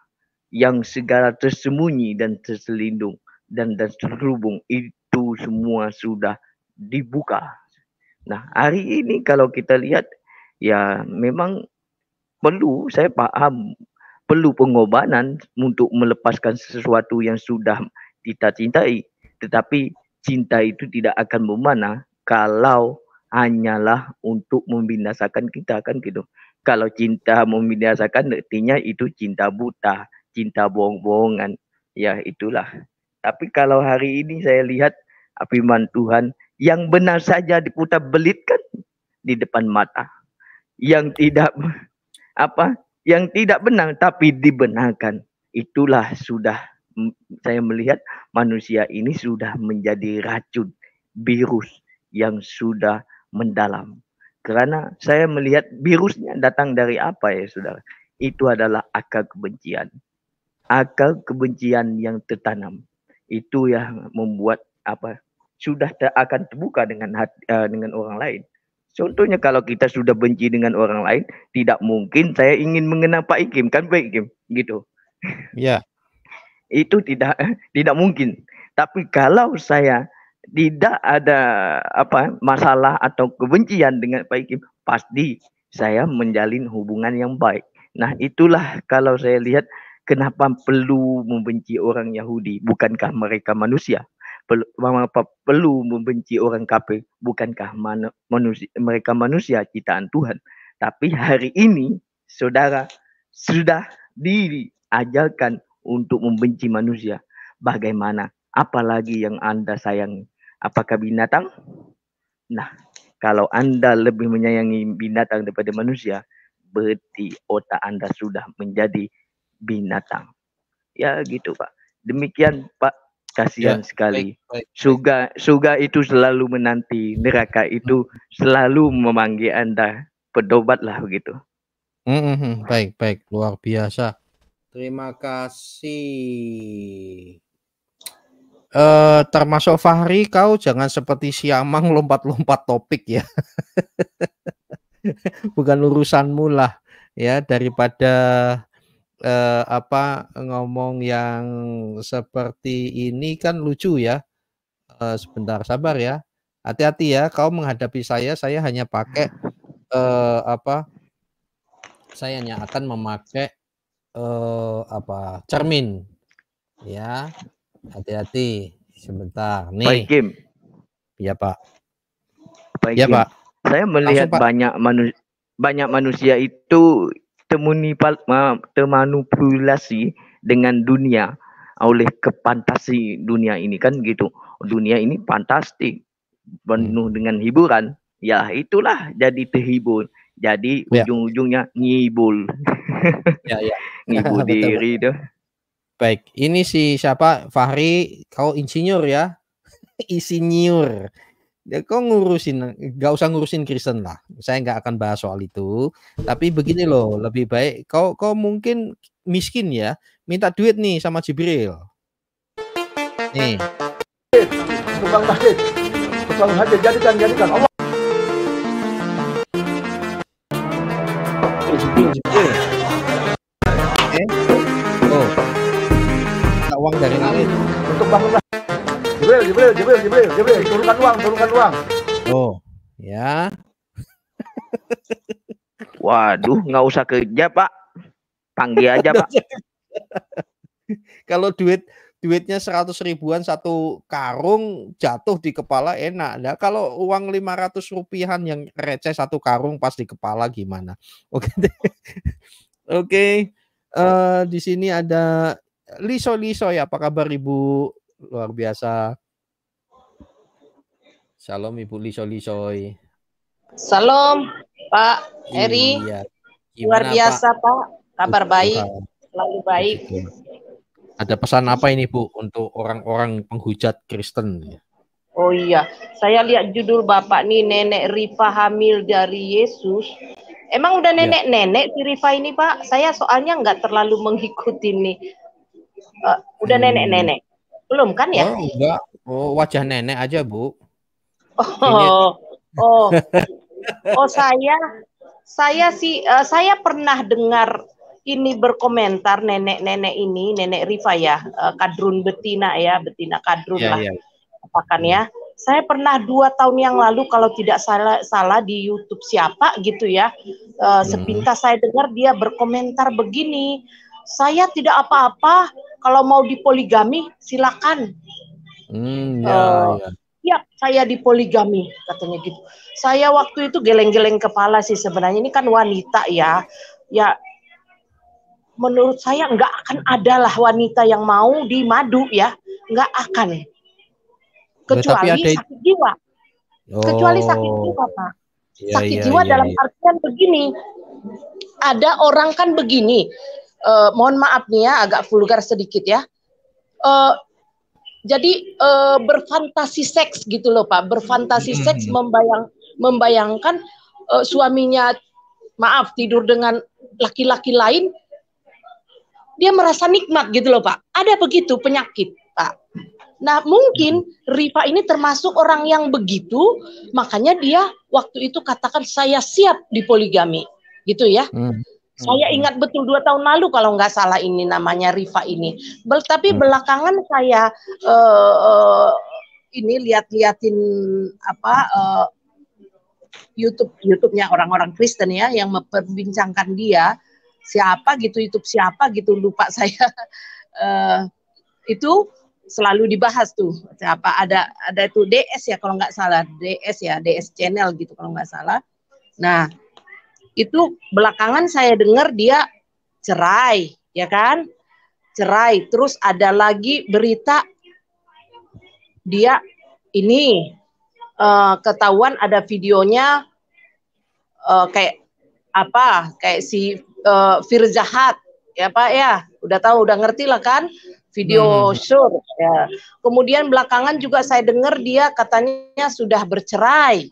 yang segala tersembunyi dan terselindung dan dan terhubung itu semua sudah dibuka Nah, hari ini kalau kita lihat ya memang perlu saya paham perlu pengorbanan untuk melepaskan sesuatu yang sudah kita cintai. Tetapi cinta itu tidak akan memana kalau hanyalah untuk membinasakan kita kan gitu. Kalau cinta membinasakan artinya itu cinta buta, cinta bohong-bohongan. Ya itulah. Tapi kalau hari ini saya lihat firman Tuhan yang benar saja diputar belitkan di depan mata. Yang tidak apa? Yang tidak benar tapi dibenarkan. Itulah sudah saya melihat manusia ini sudah menjadi racun virus yang sudah mendalam. Karena saya melihat virusnya datang dari apa ya saudara? Itu adalah akal kebencian. akal kebencian yang tertanam. Itu yang membuat apa sudah tak akan terbuka dengan hati, uh, eh, dengan orang lain. Contohnya kalau kita sudah benci dengan orang lain, tidak mungkin saya ingin mengenal Pak Ikim kan Pak Ikim gitu. Iya. Yeah. Itu tidak tidak mungkin. Tapi kalau saya tidak ada apa masalah atau kebencian dengan Pak Ikim, pasti saya menjalin hubungan yang baik. Nah, itulah kalau saya lihat kenapa perlu membenci orang Yahudi, bukankah mereka manusia? perlu, perlu membenci orang kafir, bukankah mana, manusia, mereka manusia ciptaan Tuhan? Tapi hari ini, saudara sudah diri ajarkan untuk membenci manusia. Bagaimana? Apalagi yang Anda sayangi? Apakah binatang? Nah, kalau Anda lebih menyayangi binatang daripada manusia, berarti otak Anda sudah menjadi binatang. Ya gitu Pak. Demikian Pak kasihan ya, sekali. Baik, baik, Suga suga itu selalu menanti, neraka itu selalu memanggil Anda. Pedobatlah begitu. Mm -hmm. Baik, baik, luar biasa. Terima kasih. Uh, termasuk Fahri, kau jangan seperti Siamang lompat-lompat topik ya. Bukan urusanmu lah ya daripada eh, apa ngomong yang seperti ini kan lucu ya. Eh, sebentar sabar ya. Hati-hati ya, kau menghadapi saya, saya hanya pakai eh, apa? Saya hanya akan memakai eh, apa? cermin. Ya. Hati-hati. Sebentar nih. Baik, Kim. Iya, Pak. Baik, ya, Kim. Pak. Saya melihat Langsung, banyak manusia banyak manusia itu termanipulasi dengan dunia oleh kepantasi dunia ini kan gitu. Dunia ini fantastik, penuh hmm. dengan hiburan. Ya itulah jadi terhibur. Jadi ya. ujung-ujungnya ngibul. ya, ya. ngibul diri tuh. Baik, ini si siapa? Fahri, kau insinyur ya? insinyur ya kau ngurusin nggak usah ngurusin Kristen lah saya nggak akan bahas soal itu tapi begini loh lebih baik kau kau mungkin miskin ya minta duit nih sama Jibril nih tukang masjid tukang masjid jadikan jadikan Allah Jibril Jibril eh oh uang dari langit untuk bangun Jibril, Jibril, Jibril, turunkan uang, turunkan uang. Oh, ya. Waduh, nggak usah kerja pak, panggil aja pak. Kalau duit duitnya seratus ribuan satu karung jatuh di kepala enak. Nah, kalau uang lima ratus rupiahan yang receh satu karung pas di kepala gimana? Oke, oke. Okay. Uh, eh, di sini ada Liso Liso ya, apa kabar Ibu? Luar biasa Shalom Ibu Liso Lisoy. Salam Pak iya, Eri. Iya. Luar biasa Pak? Pak, kabar baik, selalu baik. Ada pesan apa ini Bu untuk orang-orang penghujat Kristen? Oh iya, saya lihat judul Bapak nih Nenek Rifa hamil dari Yesus. Emang udah iya. nenek-nenek si Rifa ini Pak? Saya soalnya nggak terlalu mengikuti nih. Uh, udah hmm. nenek-nenek? Hmm. Belum kan ya? Oh enggak, oh, wajah nenek aja Bu. Oh, oh, oh saya, saya sih, uh, saya pernah dengar ini berkomentar nenek-nenek ini, nenek Rifa ya, uh, kadrun betina ya, betina kadrun yeah, lah, yeah. apakan ya. Saya pernah dua tahun yang lalu kalau tidak salah salah di YouTube siapa gitu ya, uh, sepintas saya dengar dia berkomentar begini, saya tidak apa-apa kalau mau dipoligami silakan. Hmm, ya, uh, ya siap saya dipoligami katanya gitu. Saya waktu itu geleng-geleng kepala sih sebenarnya ini kan wanita ya. Ya menurut saya nggak akan adalah wanita yang mau di madu ya, nggak akan. Ya, Kecuali ada... sakit jiwa. Oh. Kecuali sakit oh. jiwa, Pak. Ya, sakit ya, jiwa ya, dalam ya. artian begini. Ada orang kan begini. Uh, mohon maaf nih ya, agak vulgar sedikit ya. Uh, jadi e, berfantasi seks gitu loh Pak, berfantasi hmm. seks membayang membayangkan e, suaminya maaf tidur dengan laki-laki lain dia merasa nikmat gitu loh Pak. Ada begitu penyakit Pak. Nah mungkin Rifa ini termasuk orang yang begitu, makanya dia waktu itu katakan saya siap dipoligami gitu ya. Hmm. Saya ingat betul dua tahun lalu kalau nggak salah ini namanya Riva ini. Bel tapi hmm. belakangan saya uh, uh, ini lihat-liatin apa uh, YouTube YouTube-nya orang-orang Kristen ya yang memperbincangkan dia siapa gitu YouTube siapa gitu lupa saya uh, itu selalu dibahas tuh siapa ada ada itu DS ya kalau nggak salah DS ya DS channel gitu kalau nggak salah nah itu belakangan saya dengar dia cerai, ya kan? Cerai. Terus ada lagi berita dia ini uh, ketahuan ada videonya uh, kayak apa? Kayak si uh, Firzahat, ya Pak ya. Udah tahu, udah ngerti lah kan? Video hmm. hmm, hmm. sure. Ya. Kemudian belakangan juga saya dengar dia katanya sudah bercerai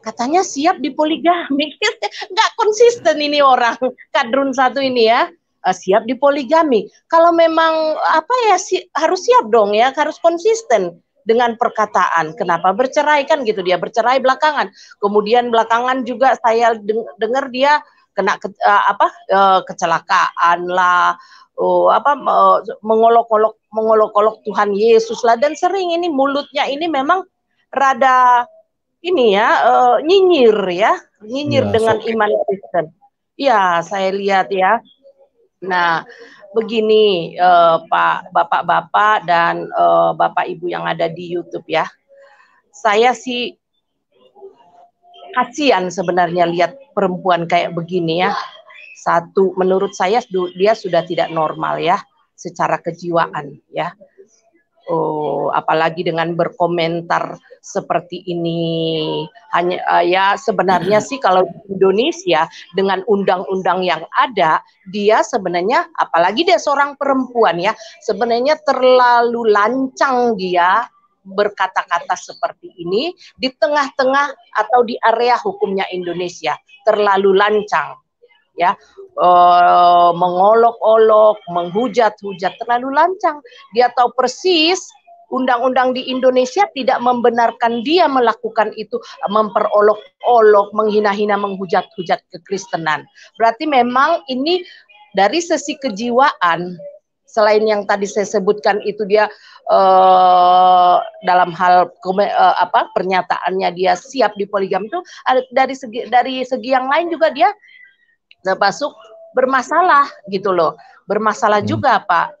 katanya siap dipoligami. Nggak konsisten ini orang kadrun satu ini ya. Uh, siap dipoligami. Kalau memang apa ya si, harus siap dong ya, harus konsisten dengan perkataan. Kenapa bercerai kan gitu dia bercerai belakangan. Kemudian belakangan juga saya dengar dia kena ke, uh, apa uh, kecelakaan lah oh, apa mengolok-olok mengolok-olok Tuhan Yesus lah dan sering ini mulutnya ini memang rada ini ya uh, nyinyir ya, nyinyir ya, dengan so iman Kristen. Ya, saya lihat ya. Nah, begini uh, Pak Bapak-bapak dan uh, Bapak Ibu yang ada di YouTube ya. Saya sih kasihan sebenarnya lihat perempuan kayak begini ya. Satu menurut saya dia sudah tidak normal ya secara kejiwaan ya oh, apalagi dengan berkomentar seperti ini hanya uh, ya sebenarnya sih kalau di Indonesia dengan undang-undang yang ada dia sebenarnya apalagi dia seorang perempuan ya sebenarnya terlalu lancang dia berkata-kata seperti ini di tengah-tengah atau di area hukumnya Indonesia terlalu lancang ya uh, mengolok-olok, menghujat-hujat terlalu lancang. Dia tahu persis undang-undang di Indonesia tidak membenarkan dia melakukan itu memperolok-olok, menghina-hina, menghujat-hujat kekristenan. Berarti memang ini dari sisi kejiwaan selain yang tadi saya sebutkan itu dia eh, dalam hal eh, apa pernyataannya dia siap di poligami itu dari segi dari segi yang lain juga dia Nah, masuk bermasalah gitu loh. Bermasalah hmm. juga, Pak.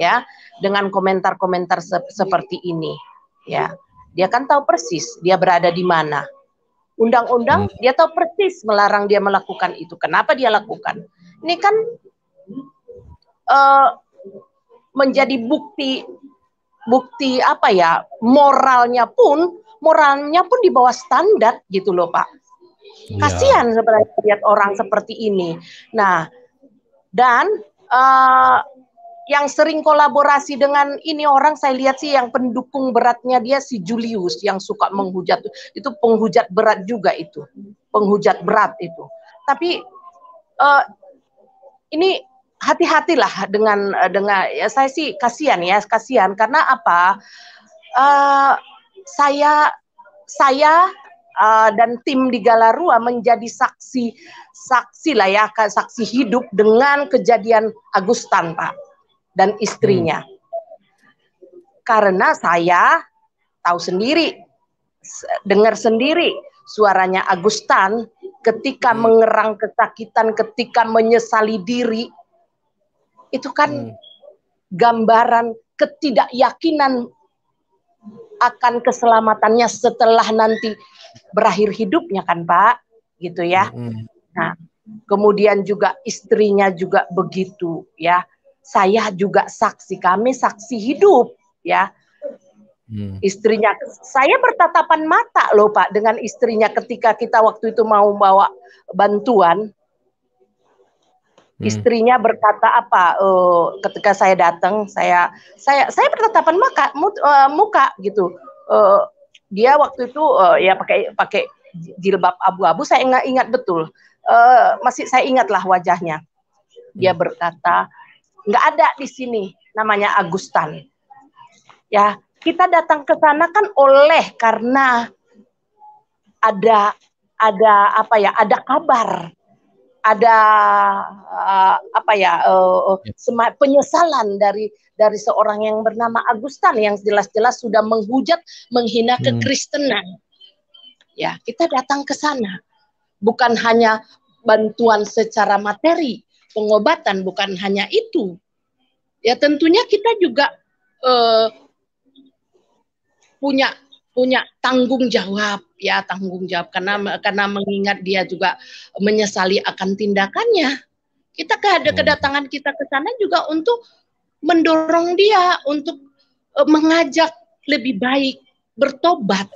Ya, dengan komentar-komentar se seperti ini. Ya. Dia kan tahu persis dia berada di mana. Undang-undang hmm. dia tahu persis melarang dia melakukan itu. Kenapa dia lakukan? Ini kan uh, menjadi bukti bukti apa ya? Moralnya pun moralnya pun di bawah standar gitu loh, Pak Iya. Kasihan ya. sebenarnya lihat orang seperti ini. Nah, dan uh, yang sering kolaborasi dengan ini orang saya lihat sih yang pendukung beratnya dia si Julius yang suka menghujat itu penghujat berat juga itu penghujat berat itu tapi uh, ini hati-hatilah dengan eh, dengan ya saya sih kasihan ya kasihan karena apa uh, saya saya Uh, dan tim di Galarua menjadi saksi saksi lah ya saksi hidup dengan kejadian Agustan Pak dan istrinya. Hmm. Karena saya tahu sendiri dengar sendiri suaranya Agustan ketika hmm. mengerang kesakitan ketika menyesali diri itu kan hmm. gambaran ketidakyakinan akan keselamatannya setelah nanti berakhir hidupnya kan Pak, gitu ya. Nah, kemudian juga istrinya juga begitu ya. Saya juga saksi, kami saksi hidup ya. Hmm. Istrinya, saya bertatapan mata loh Pak dengan istrinya ketika kita waktu itu mau bawa bantuan. Mm. Istrinya berkata apa? Uh, ketika saya datang, saya saya saya bertatapan muka, eh, muka gitu. Uh, dia waktu itu uh, ya pakai pakai jilbab abu-abu saya nggak ingat betul uh, masih saya ingatlah wajahnya dia hmm. berkata nggak ada di sini namanya Agustan ya kita datang ke sana kan oleh karena ada ada apa ya ada kabar ada uh, apa ya uh, penyesalan dari dari seorang yang bernama Agustan yang jelas-jelas sudah menghujat menghina hmm. kekristenan. Ya, kita datang ke sana. Bukan hanya bantuan secara materi, pengobatan bukan hanya itu. Ya tentunya kita juga uh, punya punya tanggung jawab ya tanggung jawab karena ya. karena mengingat dia juga menyesali akan tindakannya kita ke ya. kedatangan kita ke sana juga untuk mendorong dia untuk eh, mengajak lebih baik bertobat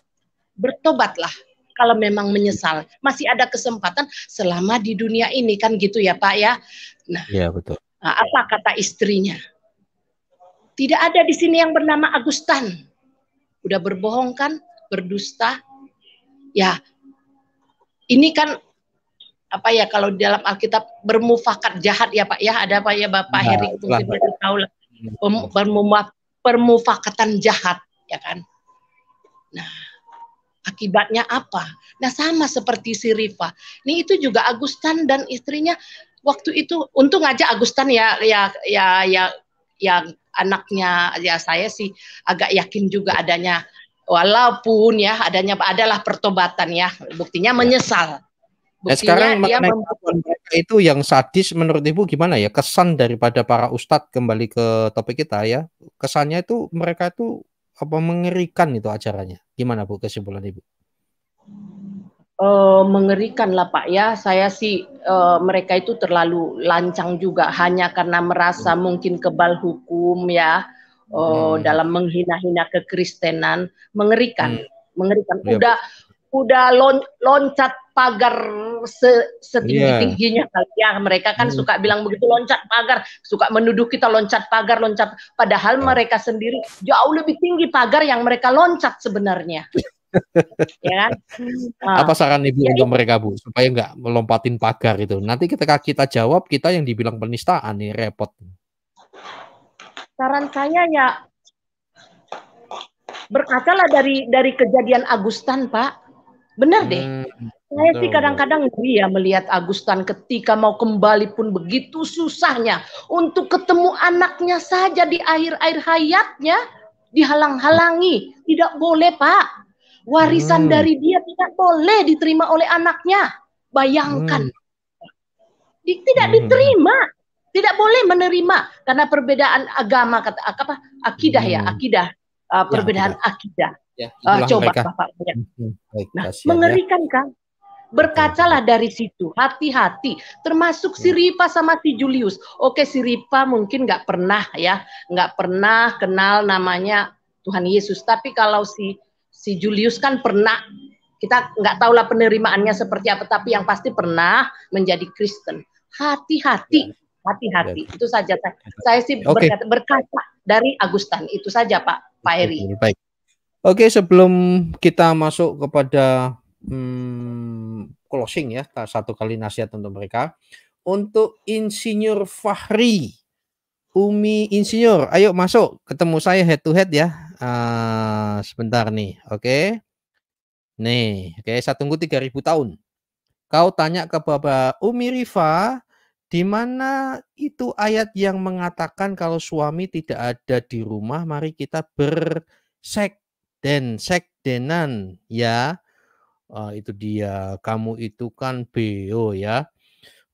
bertobatlah kalau memang menyesal masih ada kesempatan selama di dunia ini kan gitu ya Pak ya nah ya, betul nah, apa kata istrinya tidak ada di sini yang bernama Agustan udah berbohong kan, berdusta. Ya, ini kan apa ya kalau dalam Alkitab bermufakat jahat ya Pak ya ada apa ya Bapak nah, Heri itu tahu lah iya. permufakatan jahat ya kan. Nah, akibatnya apa? Nah, sama seperti si Rifa. Ini itu juga Agustan dan istrinya waktu itu untung aja Agustan ya ya ya ya yang anaknya ya saya sih agak yakin juga adanya walaupun ya adanya adalah pertobatan ya buktinya ya. menyesal nah, buktinya nah, sekarang dia mereka itu yang sadis menurut ibu gimana ya kesan daripada para ustadz kembali ke topik kita ya kesannya itu mereka itu apa mengerikan itu acaranya gimana bu kesimpulan ibu uh, mengerikan lah Pak ya. Saya sih uh, mereka itu terlalu lancang juga hanya karena merasa hmm. mungkin kebal hukum ya uh, hmm. dalam menghina-hina kekristenan, mengerikan, hmm. mengerikan. Yep. Ya. Udah udah lon, loncat pagar se, setinggi-tingginya yeah. kali ya. Mereka kan hmm. suka bilang begitu loncat pagar, suka menuduh kita loncat pagar, loncat padahal yeah. mereka sendiri jauh lebih tinggi pagar yang mereka loncat sebenarnya. ya kan? Uh, Apa saran ibu jadi, untuk mereka bu supaya nggak melompatin pagar itu? Nanti ketika kita jawab kita yang dibilang penistaan nih repot. Saran saya ya berkatalah dari dari kejadian Agustan pak. Benar deh. Hmm, saya sih kadang-kadang dia ya, melihat Agustan ketika mau kembali pun begitu susahnya untuk ketemu anaknya saja di akhir-akhir hayatnya dihalang-halangi. Tidak boleh, Pak. Warisan hmm. dari dia tidak boleh diterima oleh anaknya. Bayangkan. Hmm. tidak hmm. diterima. Tidak boleh menerima karena perbedaan agama kata apa? Akidah ya, hmm. ya, akidah. Uh, perbedaan ya, akidah. Ya, uh, coba mereka. Bapak. Ya. Baik, nah, ya. mengerikan ya. kan? berkacalah dari situ, hati-hati. Termasuk si Ripa sama si Julius. Oke, si Ripa mungkin nggak pernah ya, nggak pernah kenal namanya Tuhan Yesus. Tapi kalau si si Julius kan pernah kita nggak tahu lah penerimaannya seperti apa tapi yang pasti pernah menjadi Kristen hati-hati ya. hati-hati ya. itu saja saya sih okay. berkata, berkata dari Agustan itu saja Pak Pak Eri baik oke sebelum kita masuk kepada hmm, closing ya satu kali nasihat untuk mereka untuk Insinyur Fahri Umi Insinyur ayo masuk ketemu saya head to head ya Uh, sebentar nih, oke. Okay. Nih, oke okay, saya tunggu 3000 tahun. Kau tanya ke Bapak Umi Rifa, di mana itu ayat yang mengatakan kalau suami tidak ada di rumah, mari kita bersekden, sekdenan ya. Uh, itu dia, kamu itu kan BO e ya.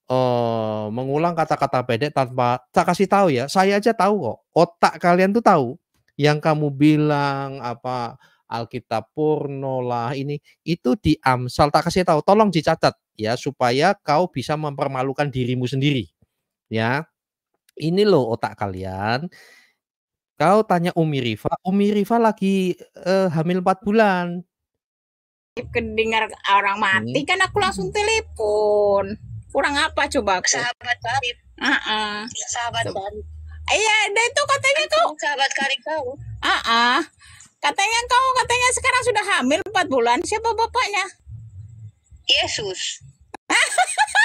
Uh, mengulang kata-kata pendek tanpa tak kasih tahu ya. Saya aja tahu kok. Otak kalian tuh tahu yang kamu bilang apa Alkitab porno lah ini itu di Amsal tak kasih tahu tolong dicatat ya supaya kau bisa mempermalukan dirimu sendiri ya ini loh otak kalian kau tanya Umi Riva Umi Riva lagi eh, hamil 4 bulan kedengar orang mati hmm. kan aku langsung telepon kurang apa coba aku sahabat Barib uh -uh. sahabat Iya, dan itu katanya kau sahabat kari kau. Ah, uh katanya kau katanya sekarang sudah hamil empat bulan. Siapa bapaknya? Yesus.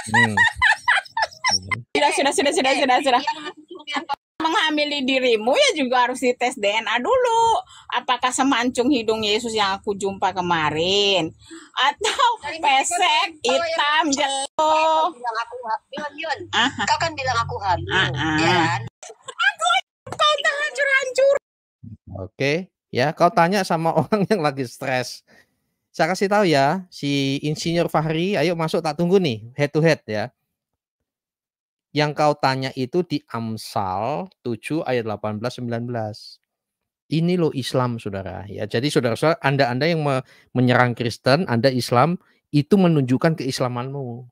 hmm. sudah, sudah, sudah, sudah, eh, sudah, sudah. Menghamili dirimu ya juga harus dites DNA dulu. Apakah semancung hidung Yesus yang aku jumpa kemarin? Atau pesek, hitam, jelo? Ah, ah. Kau kan bilang aku hamil. Kau ya kan bilang aku hamil, ya Aku tante hancur-hancur. Oke, ya kau tanya sama orang yang lagi stres. Saya kasih tahu ya, si Insinyur Fahri, ayo masuk tak tunggu nih, head to head ya. Yang kau tanya itu di Amsal 7 ayat 18 19. Ini loh Islam saudara ya. Jadi saudara-saudara Anda-anda yang menyerang Kristen, Anda Islam itu menunjukkan keislamanmu.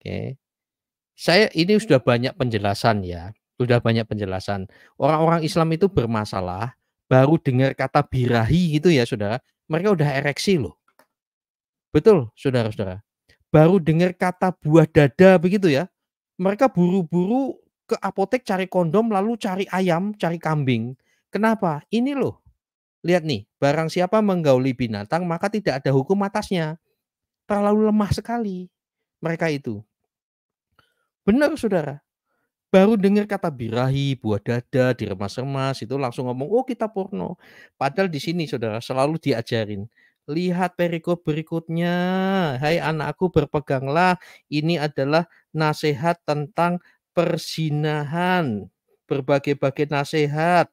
Oke. Saya ini sudah banyak penjelasan ya. Sudah banyak penjelasan. Orang-orang Islam itu bermasalah baru dengar kata birahi gitu ya saudara, mereka udah ereksi loh. Betul saudara-saudara. Baru dengar kata buah dada begitu ya, mereka buru-buru ke apotek cari kondom lalu cari ayam, cari kambing. Kenapa? Ini loh. Lihat nih, barang siapa menggauli binatang maka tidak ada hukum atasnya. Terlalu lemah sekali mereka itu. Benar saudara baru dengar kata birahi, buah dada, diremas-remas itu langsung ngomong, oh kita porno. Padahal di sini saudara selalu diajarin. Lihat perikop berikutnya. Hai anakku berpeganglah. Ini adalah nasihat tentang persinahan. Berbagai-bagai nasihat.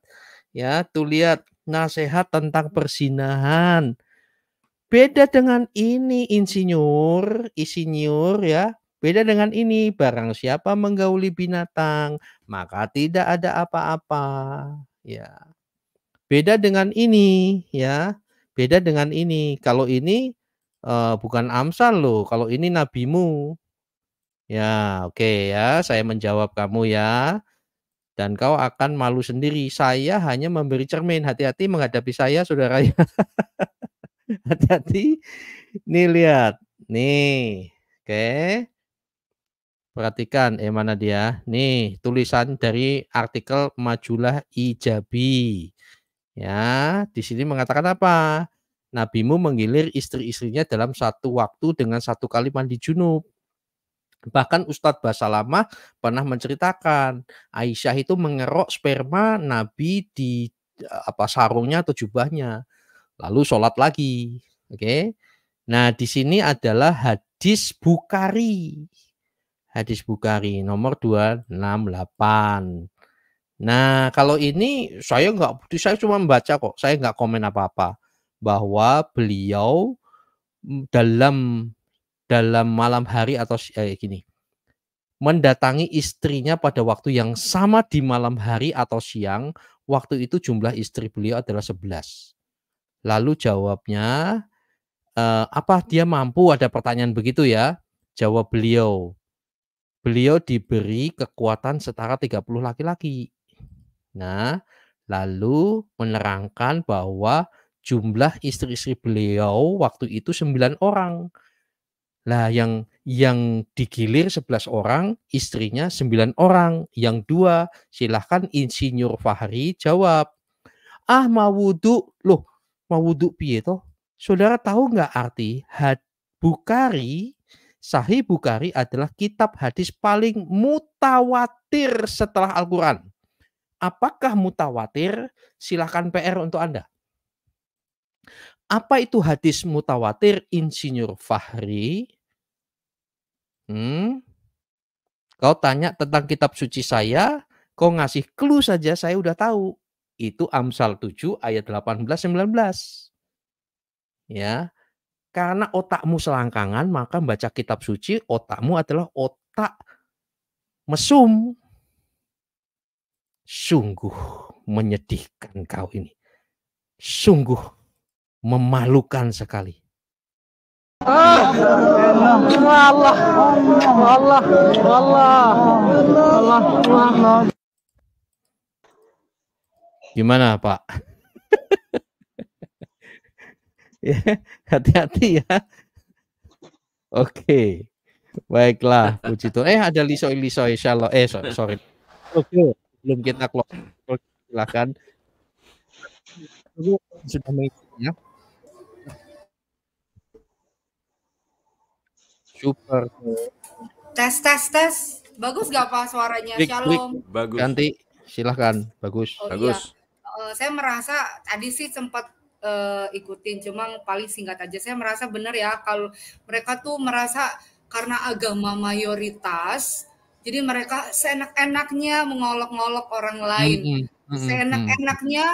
Ya, tuh lihat nasihat tentang persinahan. Beda dengan ini insinyur, insinyur ya. Beda dengan ini, barang siapa menggauli binatang, maka tidak ada apa-apa. Ya. Beda dengan ini, ya. Beda dengan ini. Kalau ini uh, bukan Amsal loh, kalau ini nabimu. Ya, oke okay, ya, saya menjawab kamu ya. Dan kau akan malu sendiri. Saya hanya memberi cermin. Hati-hati menghadapi saya, saudara. Hati-hati. Nih lihat. Nih. Oke. Okay. Perhatikan eh mana dia. Nih, tulisan dari artikel majulah ijabi. Ya, di sini mengatakan apa? Nabimu menggilir istri-istrinya dalam satu waktu dengan satu kali mandi junub. Bahkan Ustadz Basalamah pernah menceritakan Aisyah itu mengerok sperma Nabi di apa sarungnya atau jubahnya. Lalu sholat lagi. Oke. Nah, di sini adalah hadis Bukhari hadis Bukhari nomor 268. Nah, kalau ini saya nggak, saya cuma membaca kok, saya nggak komen apa-apa bahwa beliau mm, dalam dalam malam hari atau eh, gini mendatangi istrinya pada waktu yang sama di malam hari atau siang waktu itu jumlah istri beliau adalah 11 lalu jawabnya eh, apa dia mampu ada pertanyaan begitu ya jawab beliau beliau diberi kekuatan setara 30 laki-laki. Nah, lalu menerangkan bahwa jumlah istri-istri beliau waktu itu 9 orang. Lah yang yang digilir 11 orang, istrinya 9 orang, yang dua silahkan insinyur Fahri jawab. Ah mau wudhu, loh mau wudhu piye toh? Saudara tahu nggak arti had Bukari Sahih Bukhari adalah kitab hadis paling mutawatir setelah Al-Quran. Apakah mutawatir? Silahkan PR untuk Anda. Apa itu hadis mutawatir Insinyur Fahri? Hmm? Kau tanya tentang kitab suci saya, kau ngasih clue saja saya udah tahu. Itu Amsal 7 ayat 18 19. Ya. Karena otakmu selangkangan, maka membaca kitab suci, otakmu adalah otak mesum. Sungguh menyedihkan kau ini. Sungguh memalukan sekali. Ah, Allah, Allah, Allah, Allah, Allah. Gimana Pak? Ya, hati-hati ya. Oke. Okay. Baiklah, puji Tuhan. Eh ada Lisoi Lisoi Shalom. Eh sorry. sorry. Oke, okay. belum kita close Silakan. Sudah mengikuti ya. Super. Tes tes tes. Bagus gak pak suaranya? quick, Shalom. Bagus. Ganti. Silahkan. Bagus. Oh, iya. Bagus. Iya. Uh, saya merasa tadi sih sempat uh, ikutin. Cuma paling singkat aja saya merasa benar ya kalau mereka tuh merasa karena agama mayoritas jadi mereka seenak-enaknya mengolok-ngolok orang lain. Mm -hmm. Mm -hmm. Seenak-enaknya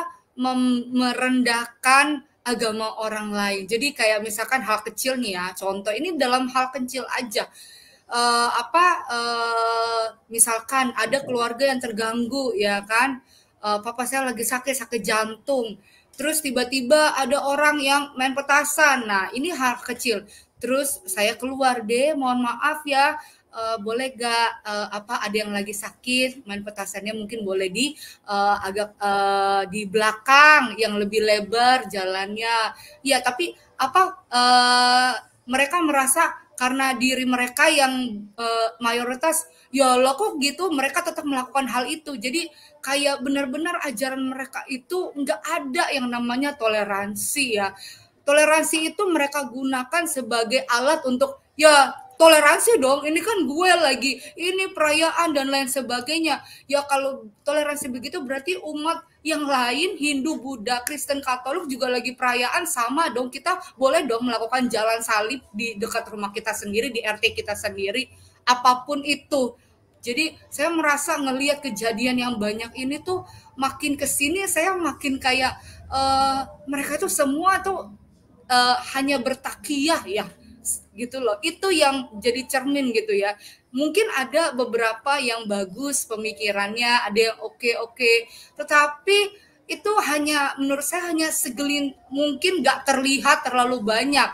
merendahkan agama orang lain. Jadi kayak misalkan hal kecil nih ya, contoh ini dalam hal kecil aja. Uh, apa uh, misalkan ada keluarga yang terganggu ya kan? Uh, papa saya lagi sakit sakit jantung Terus tiba-tiba ada orang yang main petasan. Nah, ini hal kecil. Terus saya keluar deh, mohon maaf ya, uh, boleh gak uh, eh, apa ada yang lagi sakit main petasannya mungkin boleh di uh, agak uh, di belakang yang lebih lebar jalannya ya tapi apa uh, mereka merasa karena diri mereka yang uh, mayoritas ya lo kok gitu mereka tetap melakukan hal itu jadi kayak benar-benar ajaran mereka itu nggak ada yang namanya toleransi ya. Toleransi itu mereka gunakan sebagai alat untuk ya toleransi dong ini kan gue lagi ini perayaan dan lain sebagainya ya kalau toleransi begitu berarti umat yang lain Hindu Buddha Kristen Katolik juga lagi perayaan sama dong kita boleh dong melakukan jalan salib di dekat rumah kita sendiri di RT kita sendiri apapun itu jadi saya merasa ngelihat kejadian yang banyak ini tuh makin kesini saya makin kayak uh, mereka tuh semua tuh uh, hanya bertakiyah ya gitu loh. Itu yang jadi cermin gitu ya. Mungkin ada beberapa yang bagus pemikirannya, ada yang oke-oke, -okay, tetapi itu hanya menurut saya hanya segelin mungkin nggak terlihat terlalu banyak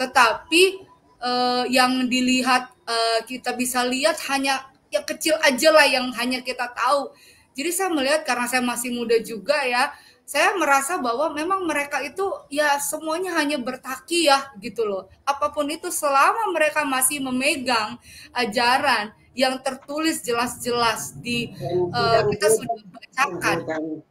tetapi uh, yang dilihat uh, kita bisa lihat hanya yang kecil aja lah yang hanya kita tahu. Jadi saya melihat karena saya masih muda juga ya, saya merasa bahwa memang mereka itu ya semuanya hanya bertaki gitu loh. Apapun itu selama mereka masih memegang ajaran yang tertulis jelas-jelas di uh, kita sudah bacakan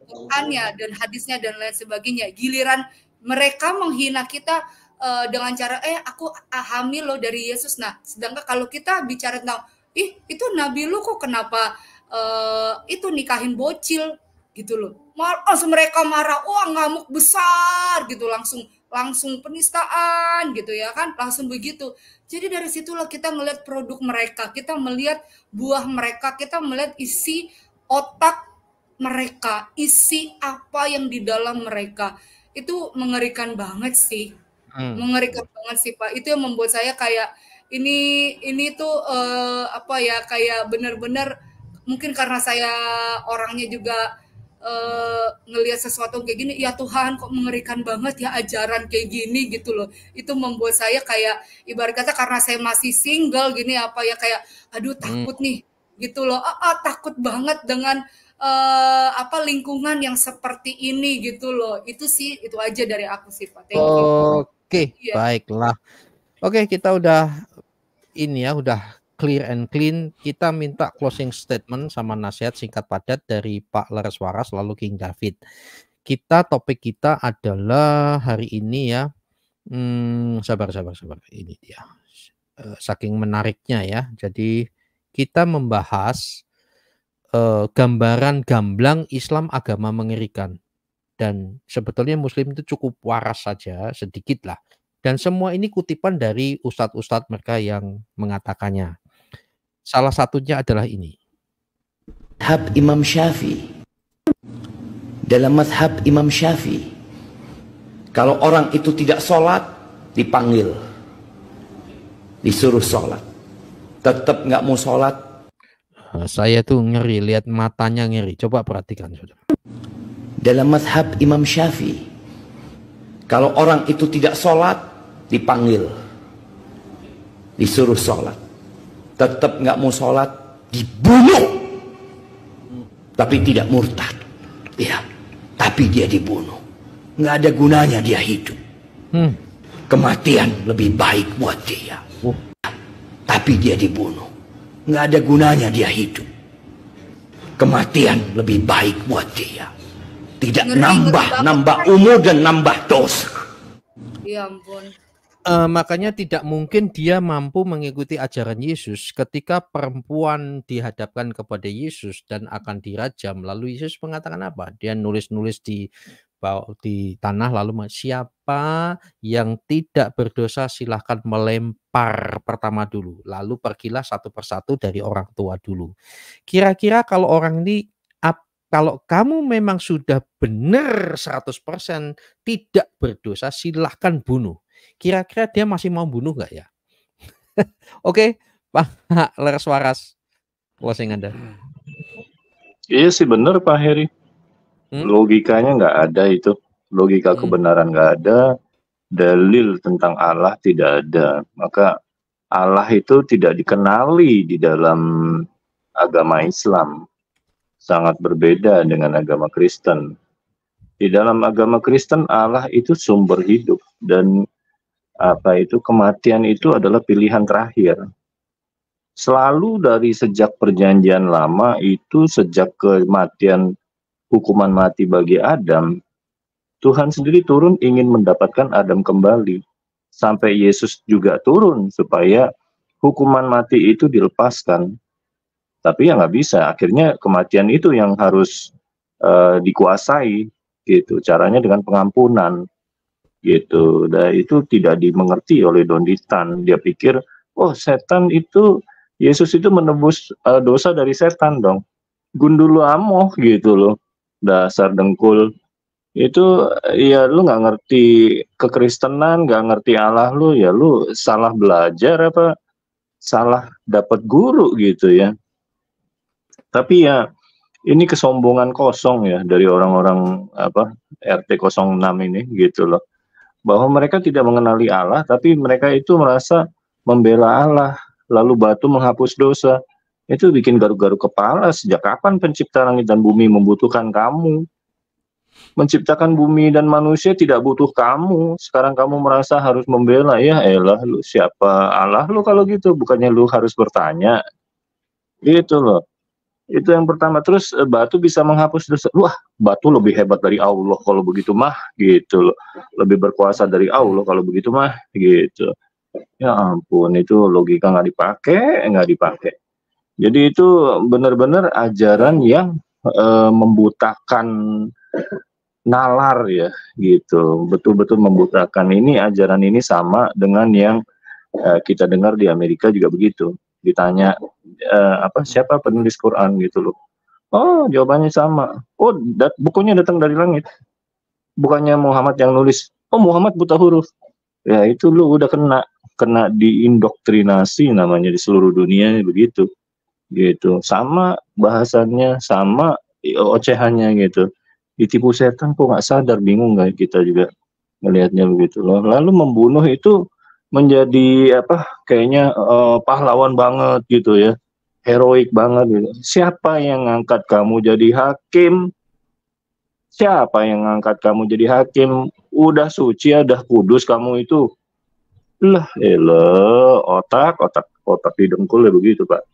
Qurannya dan hadisnya dan lain sebagainya. Giliran mereka menghina kita uh, dengan cara eh aku hamil loh dari Yesus. Nah, sedangkan kalau kita bicara tentang ih itu nabi lu kok kenapa uh, itu nikahin bocil gitu loh malas mereka marah wah oh, ngamuk besar gitu langsung langsung penistaan gitu ya kan langsung begitu jadi dari situlah kita melihat produk mereka kita melihat buah mereka kita melihat isi otak mereka isi apa yang di dalam mereka itu mengerikan banget sih hmm. mengerikan banget sih pak itu yang membuat saya kayak ini ini tuh uh, apa ya kayak bener-bener mungkin karena saya orangnya juga uh, ngelihat sesuatu kayak gini ya Tuhan kok mengerikan banget ya ajaran kayak gini gitu loh itu membuat saya kayak ibarat kata karena saya masih single gini apa ya kayak aduh hmm. takut nih gitu loh ah, ah takut banget dengan uh, apa lingkungan yang seperti ini gitu loh itu sih itu aja dari aku sih Pak Oke okay, iya. yeah. baiklah Oke, okay, kita udah ini ya, udah clear and clean. Kita minta closing statement sama nasihat singkat padat dari Pak Lareswaras selalu King David. Kita topik kita adalah hari ini ya. Hmm, sabar sabar sabar. Ini dia. Eh, saking menariknya ya. Jadi kita membahas eh, gambaran gamblang Islam agama mengerikan dan sebetulnya Muslim itu cukup waras saja sedikit lah dan semua ini kutipan dari ustadz-ustadz mereka yang mengatakannya. Salah satunya adalah ini. Hab Imam Syafi'i. Dalam mazhab Imam Syafi'i. Kalau orang itu tidak sholat, dipanggil. Disuruh sholat. Tetap nggak mau sholat, nah, saya tuh ngeri lihat matanya ngeri coba perhatikan saudara dalam mazhab Imam Syafi'i kalau orang itu tidak sholat dipanggil disuruh sholat tetap nggak mau sholat dibunuh tapi tidak murtad ya tapi dia dibunuh nggak ada gunanya dia hidup hmm. kematian lebih baik buat dia uh. tapi dia dibunuh nggak ada gunanya dia hidup kematian lebih baik buat dia tidak ngeri, nambah nambah umur dan nambah dosa ya ampun uh, makanya tidak mungkin dia mampu mengikuti ajaran Yesus ketika perempuan dihadapkan kepada Yesus dan akan dirajam. Lalu Yesus mengatakan apa? Dia nulis-nulis di di tanah lalu siapa yang tidak berdosa silahkan melempar pertama dulu lalu pergilah satu persatu dari orang tua dulu kira-kira kalau orang ini kalau kamu memang sudah benar 100% tidak berdosa silahkan bunuh Kira-kira dia masih mau bunuh nggak ya? Oke, Pak Leres Waras, closing Anda. Iya sih benar Pak Heri. Hmm? Logikanya nggak ada itu. Logika hmm. kebenaran nggak ada, dalil tentang Allah tidak ada. Maka Allah itu tidak dikenali di dalam agama Islam. Sangat berbeda dengan agama Kristen. Di dalam agama Kristen Allah itu sumber hidup dan apa itu kematian itu adalah pilihan terakhir. Selalu dari sejak perjanjian lama itu sejak kematian hukuman mati bagi Adam, Tuhan sendiri turun ingin mendapatkan Adam kembali. Sampai Yesus juga turun supaya hukuman mati itu dilepaskan. Tapi ya nggak bisa, akhirnya kematian itu yang harus uh, dikuasai gitu. Caranya dengan pengampunan gitu. Dan itu tidak dimengerti oleh Donditan. Dia pikir, oh setan itu Yesus itu menebus uh, dosa dari setan dong. Gundulu amoh gitu loh. Dasar dengkul itu ya lu nggak ngerti kekristenan, nggak ngerti Allah lu, ya lu salah belajar apa salah dapat guru gitu ya. Tapi ya ini kesombongan kosong ya dari orang-orang apa RT 06 ini gitu loh bahwa mereka tidak mengenali Allah tapi mereka itu merasa membela Allah lalu batu menghapus dosa itu bikin garu-garu kepala sejak kapan pencipta langit dan bumi membutuhkan kamu menciptakan bumi dan manusia tidak butuh kamu sekarang kamu merasa harus membela ya elah lu siapa Allah lu kalau gitu bukannya lu harus bertanya gitu loh itu yang pertama terus eh, batu bisa menghapus dosa wah batu lebih hebat dari Allah kalau begitu mah gitu loh lebih berkuasa dari Allah kalau begitu mah gitu ya ampun itu logika nggak dipakai nggak dipakai jadi itu benar-benar ajaran yang e, membutakan nalar ya gitu betul-betul membutakan ini ajaran ini sama dengan yang e, kita dengar di Amerika juga begitu ditanya e, apa siapa penulis Quran gitu loh oh jawabannya sama oh dat bukunya datang dari langit bukannya Muhammad yang nulis oh Muhammad buta huruf ya itu lu udah kena kena diindoktrinasi namanya di seluruh dunia begitu gitu sama bahasannya sama ocehannya gitu ditipu setan kok nggak sadar bingung nggak kita juga melihatnya begitu loh lalu membunuh itu menjadi apa kayaknya uh, pahlawan banget gitu ya heroik banget gitu. siapa yang ngangkat kamu jadi hakim siapa yang ngangkat kamu jadi hakim udah suci udah kudus kamu itu lah elo otak otak otak di dengkul ya begitu pak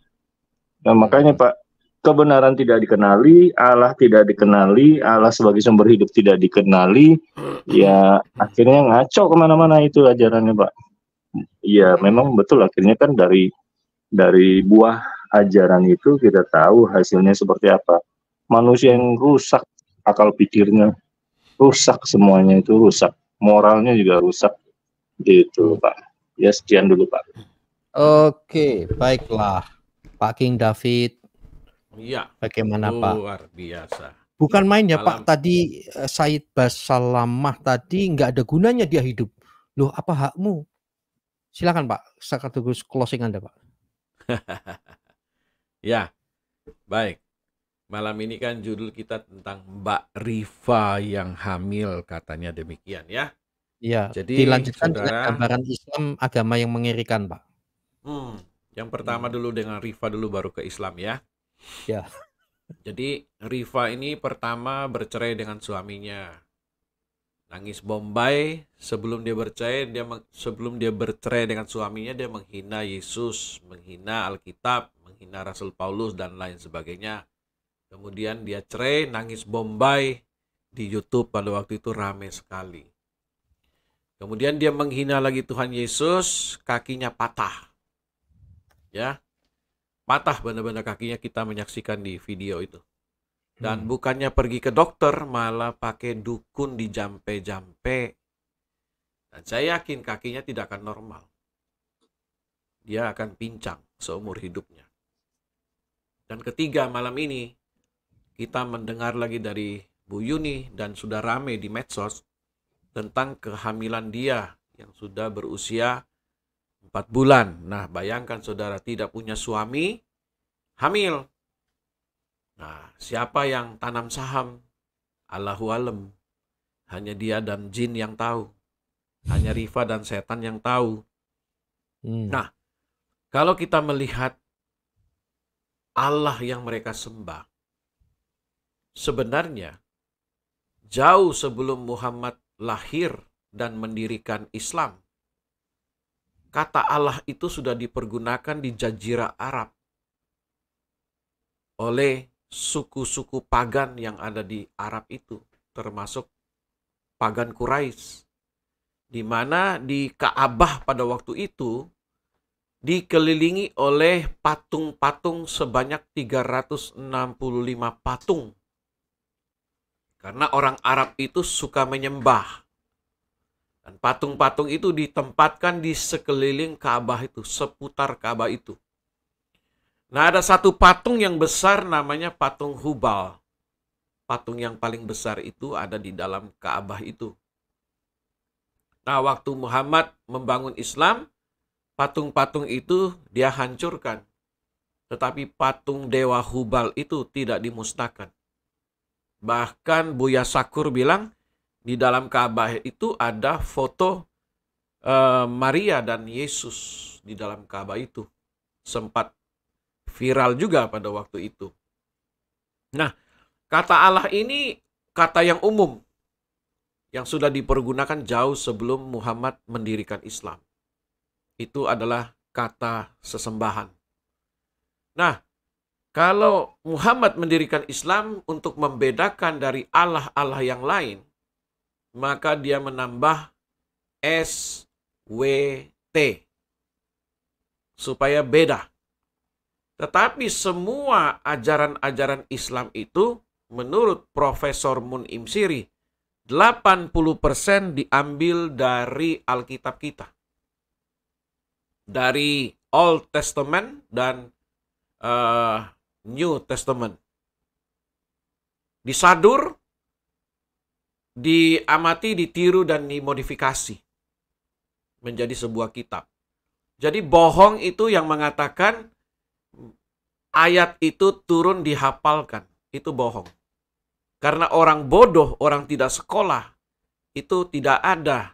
nah makanya pak kebenaran tidak dikenali, Allah tidak dikenali, Allah sebagai sumber hidup tidak dikenali, ya akhirnya ngaco kemana-mana itu ajarannya, Pak ya memang betul akhirnya kan dari dari buah ajaran itu kita tahu hasilnya seperti apa. Manusia yang rusak akal pikirnya, rusak semuanya itu rusak, moralnya juga rusak. Gitu, Pak. Ya sekian dulu, Pak. Oke, baiklah. Pak King David. Iya. Bagaimana, luar Pak? Luar biasa. Bukan main ya, Pak. Tadi eh, Said Basalamah tadi nggak ada gunanya dia hidup. Loh, apa hakmu? Silakan Pak, sekaligus closing Anda Pak. ya, baik. Malam ini kan judul kita tentang Mbak Riva yang hamil katanya demikian ya. Iya. Jadi dilanjutkan saudara, dengan gambaran Islam agama yang mengerikan Pak. Hmm, yang pertama hmm. dulu dengan Riva dulu baru ke Islam ya. Ya. Jadi Riva ini pertama bercerai dengan suaminya nangis Bombay sebelum dia bercerai dia sebelum dia bercerai dengan suaminya dia menghina Yesus, menghina Alkitab, menghina Rasul Paulus dan lain sebagainya. Kemudian dia cerai nangis Bombay di YouTube pada waktu itu rame sekali. Kemudian dia menghina lagi Tuhan Yesus, kakinya patah. Ya. Patah benar-benar kakinya kita menyaksikan di video itu. Dan hmm. bukannya pergi ke dokter, malah pakai dukun di jampe-jampe. Dan saya yakin kakinya tidak akan normal. Dia akan pincang seumur hidupnya. Dan ketiga, malam ini kita mendengar lagi dari Bu Yuni dan sudah rame di medsos tentang kehamilan dia yang sudah berusia 4 bulan. Nah, bayangkan saudara tidak punya suami, hamil. Nah, siapa yang tanam saham? Allahu alam. Hanya dia dan jin yang tahu. Hanya Rifa dan setan yang tahu. Hmm. Nah, kalau kita melihat Allah yang mereka sembah, sebenarnya jauh sebelum Muhammad lahir dan mendirikan Islam, kata Allah itu sudah dipergunakan di Jazirah Arab oleh suku-suku pagan yang ada di Arab itu, termasuk pagan Quraisy. Di mana di Kaabah pada waktu itu dikelilingi oleh patung-patung sebanyak 365 patung. Karena orang Arab itu suka menyembah. Dan patung-patung itu ditempatkan di sekeliling Kaabah itu, seputar Kaabah itu. Nah, ada satu patung yang besar namanya patung Hubal. Patung yang paling besar itu ada di dalam Ka'bah itu. Nah, waktu Muhammad membangun Islam, patung-patung itu dia hancurkan. Tetapi patung Dewa Hubal itu tidak dimusnahkan. Bahkan Buya Sakur bilang, di dalam Ka'bah itu ada foto eh, Maria dan Yesus di dalam Ka'bah itu. Sempat viral juga pada waktu itu. Nah, kata Allah ini kata yang umum yang sudah dipergunakan jauh sebelum Muhammad mendirikan Islam. Itu adalah kata sesembahan. Nah, kalau Muhammad mendirikan Islam untuk membedakan dari Allah-Allah yang lain, maka dia menambah SWT supaya beda tetapi semua ajaran-ajaran Islam itu menurut Profesor Mun Imsiri 80% diambil dari Alkitab kita. Dari Old Testament dan uh, New Testament. Disadur, diamati, ditiru, dan dimodifikasi menjadi sebuah kitab. Jadi bohong itu yang mengatakan ayat itu turun dihafalkan, itu bohong. Karena orang bodoh, orang tidak sekolah, itu tidak ada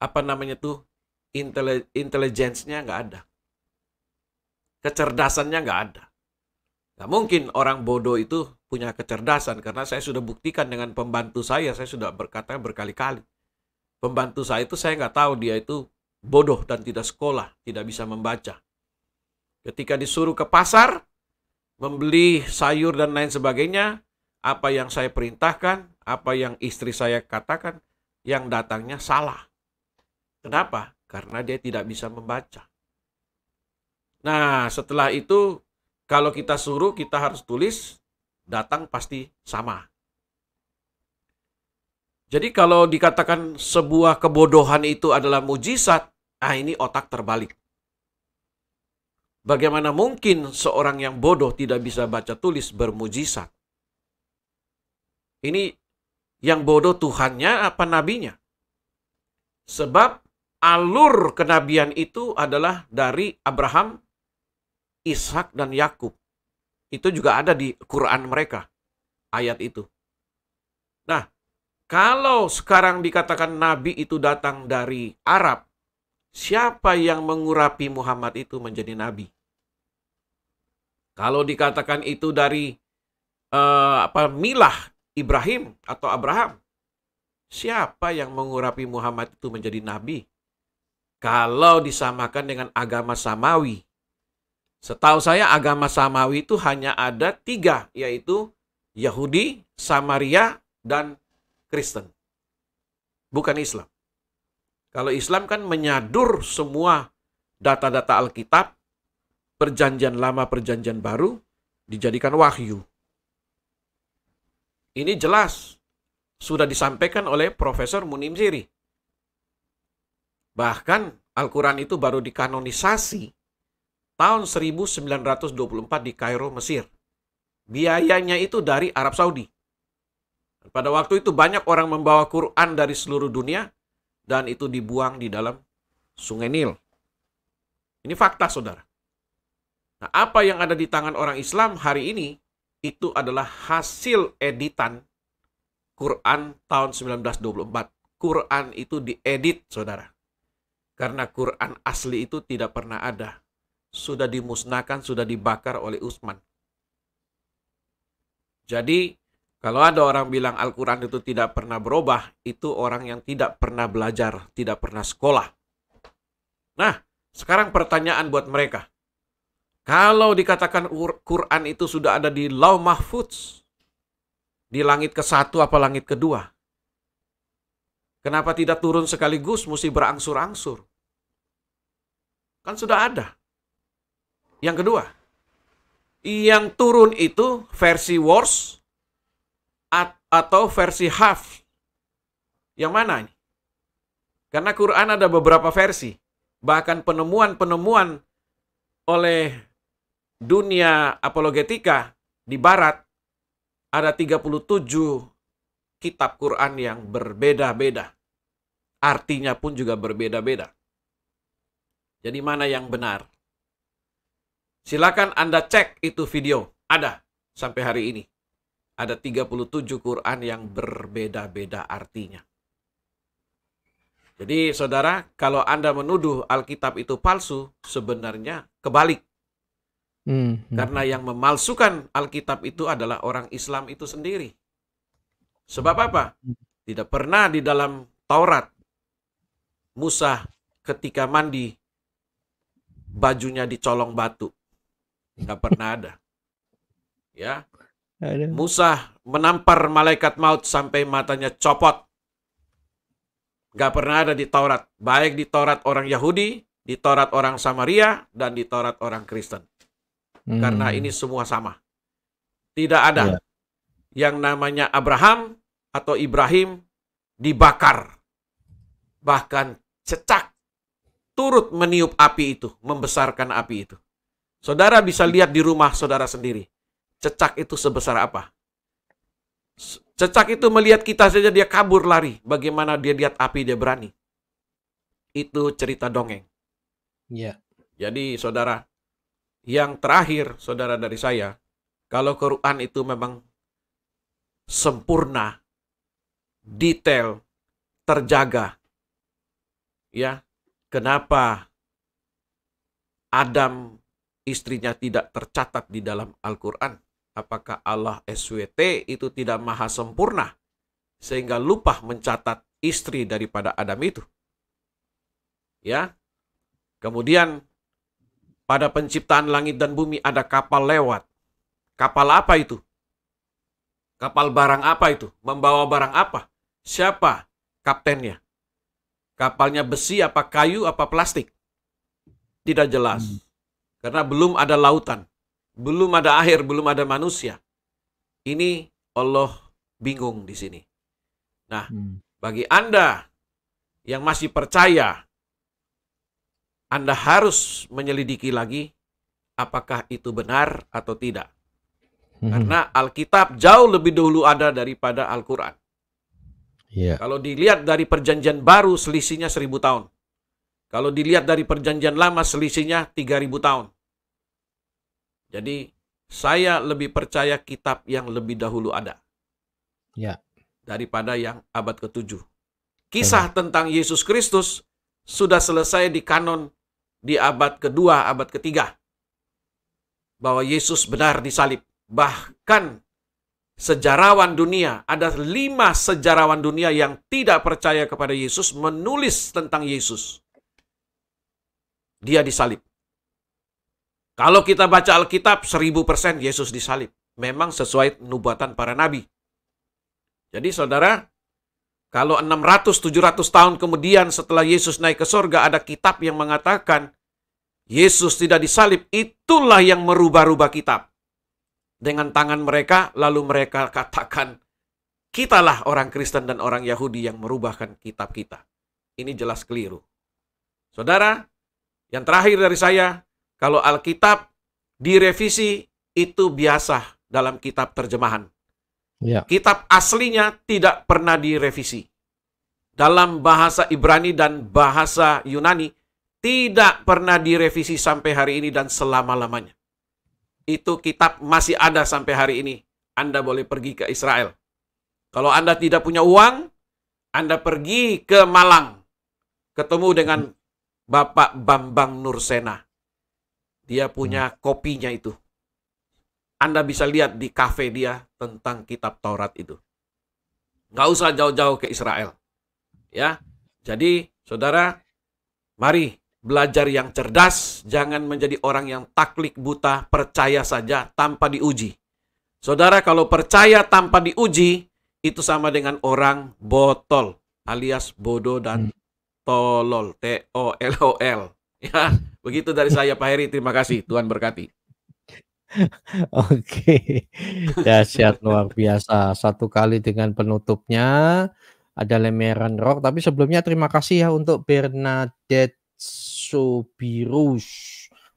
apa namanya tuh intelijensnya nggak ada, kecerdasannya nggak ada. Nggak mungkin orang bodoh itu punya kecerdasan karena saya sudah buktikan dengan pembantu saya, saya sudah berkata berkali-kali. Pembantu saya itu saya nggak tahu dia itu bodoh dan tidak sekolah, tidak bisa membaca. Ketika disuruh ke pasar, membeli sayur dan lain sebagainya, apa yang saya perintahkan, apa yang istri saya katakan, yang datangnya salah. Kenapa? Karena dia tidak bisa membaca. Nah, setelah itu, kalau kita suruh, kita harus tulis, datang pasti sama. Jadi kalau dikatakan sebuah kebodohan itu adalah mujizat, ah ini otak terbalik. Bagaimana mungkin seorang yang bodoh tidak bisa baca tulis bermujizat? Ini yang bodoh Tuhannya apa nabinya? Sebab alur kenabian itu adalah dari Abraham, Ishak dan Yakub. Itu juga ada di Quran mereka ayat itu. Nah, kalau sekarang dikatakan nabi itu datang dari Arab, siapa yang mengurapi Muhammad itu menjadi nabi? Kalau dikatakan itu dari uh, apa Milah Ibrahim atau Abraham, siapa yang mengurapi Muhammad itu menjadi nabi? Kalau disamakan dengan agama Samawi, setahu saya agama Samawi itu hanya ada tiga, yaitu Yahudi, Samaria, dan Kristen. Bukan Islam. Kalau Islam kan menyadur semua data-data Alkitab perjanjian lama, perjanjian baru dijadikan wahyu. Ini jelas sudah disampaikan oleh Profesor Munim Siri. Bahkan Al-Quran itu baru dikanonisasi tahun 1924 di Kairo, Mesir. Biayanya itu dari Arab Saudi. Pada waktu itu banyak orang membawa Quran dari seluruh dunia dan itu dibuang di dalam Sungai Nil. Ini fakta, saudara. Nah, apa yang ada di tangan orang Islam hari ini itu adalah hasil editan Quran tahun 1924. Quran itu diedit, Saudara. Karena Quran asli itu tidak pernah ada. Sudah dimusnahkan, sudah dibakar oleh Utsman. Jadi, kalau ada orang bilang Al-Quran itu tidak pernah berubah, itu orang yang tidak pernah belajar, tidak pernah sekolah. Nah, sekarang pertanyaan buat mereka. Kalau dikatakan Quran itu sudah ada di Law Mahfudz, di langit ke satu apa langit kedua, kenapa tidak turun sekaligus mesti berangsur-angsur? Kan sudah ada. Yang kedua, yang turun itu versi worse atau versi half. Yang mana ini? Karena Quran ada beberapa versi. Bahkan penemuan-penemuan oleh dunia apologetika di barat ada 37 kitab Quran yang berbeda-beda. Artinya pun juga berbeda-beda. Jadi mana yang benar? Silakan Anda cek itu video. Ada sampai hari ini. Ada 37 Quran yang berbeda-beda artinya. Jadi saudara, kalau Anda menuduh Alkitab itu palsu, sebenarnya kebalik. Hmm, hmm. Karena yang memalsukan Alkitab itu adalah orang Islam itu sendiri. Sebab apa? Tidak pernah di dalam Taurat Musa ketika mandi bajunya dicolong batu. Nggak pernah ada. Ya. Musa menampar malaikat maut sampai matanya copot. Gak pernah ada di Taurat. Baik di Taurat orang Yahudi, di Taurat orang Samaria, dan di Taurat orang Kristen hmm. karena ini semua sama. Tidak ada ya. yang namanya Abraham atau Ibrahim dibakar, bahkan cecak turut meniup api itu, membesarkan api itu. Saudara bisa lihat di rumah saudara sendiri, cecak itu sebesar apa. Cecak itu melihat kita saja dia kabur lari. Bagaimana dia lihat api dia berani. Itu cerita dongeng. Ya. Jadi saudara, yang terakhir, saudara dari saya, kalau Quran itu memang sempurna, detail, terjaga. Ya, kenapa Adam istrinya tidak tercatat di dalam Al-Quran? Apakah Allah SWT itu tidak maha sempurna sehingga lupa mencatat istri daripada Adam itu? Ya, kemudian pada penciptaan langit dan bumi ada kapal lewat. Kapal apa itu? Kapal barang apa itu? Membawa barang apa? Siapa kaptennya? Kapalnya besi apa kayu apa plastik? Tidak jelas. Hmm. Karena belum ada lautan, belum ada air, belum ada manusia. Ini Allah bingung di sini. Nah, hmm. bagi Anda yang masih percaya anda harus menyelidiki lagi apakah itu benar atau tidak. Mhm. Karena Alkitab jauh lebih dahulu ada daripada Al-Quran. Yeah. Kalau dilihat dari perjanjian baru, selisihnya seribu tahun. Kalau dilihat dari perjanjian lama, selisihnya tiga ribu tahun. Jadi, saya lebih percaya kitab yang lebih dahulu ada. Ya. Yeah. Daripada yang abad ke-7. Kisah yeah. tentang Yesus Kristus sudah selesai di kanon di abad kedua, abad ketiga. Bahwa Yesus benar disalib. Bahkan sejarawan dunia, ada lima sejarawan dunia yang tidak percaya kepada Yesus menulis tentang Yesus. Dia disalib. Kalau kita baca Alkitab, seribu persen Yesus disalib. Memang sesuai nubuatan para nabi. Jadi saudara, kalau 600-700 tahun kemudian setelah Yesus naik ke sorga, ada kitab yang mengatakan, Yesus tidak disalib, itulah yang merubah-rubah kitab. Dengan tangan mereka, lalu mereka katakan, kitalah orang Kristen dan orang Yahudi yang merubahkan kitab kita. Ini jelas keliru. Saudara, yang terakhir dari saya, kalau Alkitab direvisi, itu biasa dalam kitab terjemahan. Yeah. Kitab aslinya tidak pernah direvisi. Dalam bahasa Ibrani dan bahasa Yunani tidak pernah direvisi sampai hari ini dan selama-lamanya. Itu kitab masih ada sampai hari ini. Anda boleh pergi ke Israel. Kalau Anda tidak punya uang, Anda pergi ke Malang. Ketemu dengan Bapak Bambang Nursena. Dia punya hmm. kopinya itu. Anda bisa lihat di kafe dia tentang kitab Taurat itu. Nggak usah jauh-jauh ke Israel. Ya, jadi saudara, mari belajar yang cerdas, jangan menjadi orang yang taklik buta, percaya saja tanpa diuji. Saudara, kalau percaya tanpa diuji, itu sama dengan orang botol alias bodoh dan hmm. tolol, T O L O L. Ya, begitu dari saya Pak Heri, terima kasih. Tuhan berkati. Oke, dahsyat luar biasa. Satu kali dengan penutupnya ada lemeran rock. Tapi sebelumnya terima kasih ya untuk Bernadette Subirus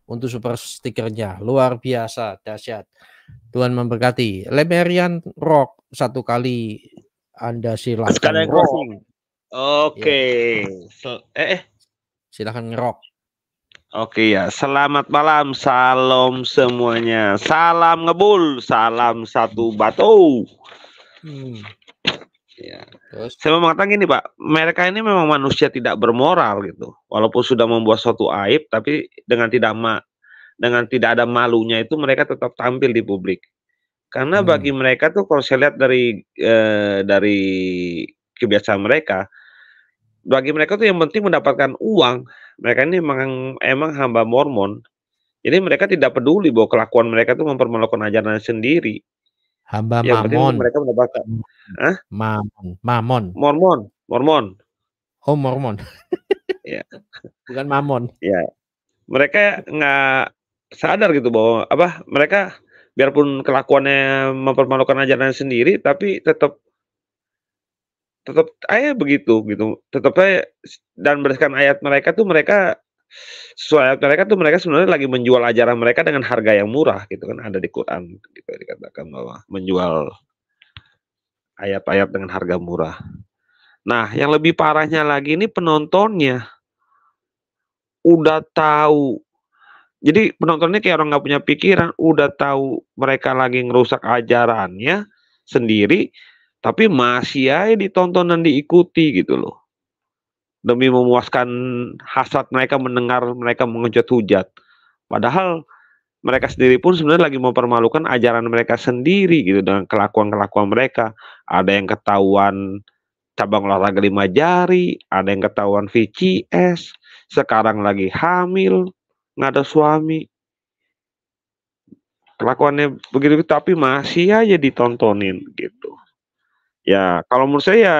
untuk super stikernya. Luar biasa, dahsyat. Tuhan memberkati. Lemerian rock satu kali Anda silakan Oke. Okay. Ya. Eh, eh. Silahkan rock. Oke ya, selamat malam, salam semuanya, salam ngebul, salam satu batu. Hmm. Ya. Saya mau mengatakan gini Pak, mereka ini memang manusia tidak bermoral gitu, walaupun sudah membuat suatu aib, tapi dengan tidak ma dengan tidak ada malunya itu mereka tetap tampil di publik. Karena hmm. bagi mereka tuh kalau saya lihat dari eh, dari kebiasaan mereka, bagi mereka tuh yang penting mendapatkan uang mereka ini emang emang hamba Mormon. Jadi mereka tidak peduli bahwa kelakuan mereka itu mempermalukan ajaran sendiri. Hamba ya, Mormon. Mereka mendapatkan. Hah? Mamon. Mamon. Mormon. Mormon. Oh Mormon. ya. Bukan Mamon. Ya. Mereka nggak sadar gitu bahwa apa mereka biarpun kelakuannya mempermalukan ajaran sendiri tapi tetap tetap aja begitu gitu tetap aja dan berdasarkan ayat mereka tuh mereka sesuai ayat mereka tuh mereka sebenarnya lagi menjual ajaran mereka dengan harga yang murah gitu kan ada di Quran gitu dikatakan bahwa menjual ayat-ayat dengan harga murah. Nah, yang lebih parahnya lagi ini penontonnya udah tahu. Jadi penontonnya kayak orang nggak punya pikiran, udah tahu mereka lagi ngerusak ajarannya sendiri, tapi masih aja ditonton dan diikuti gitu loh. Demi memuaskan hasrat mereka mendengar mereka menghujat-hujat. Padahal mereka sendiri pun sebenarnya lagi mempermalukan ajaran mereka sendiri gitu dengan kelakuan-kelakuan mereka. Ada yang ketahuan cabang olahraga lima jari, ada yang ketahuan VCS, sekarang lagi hamil, nggak ada suami. Kelakuannya begitu tapi masih aja ditontonin gitu. Ya, kalau menurut saya ya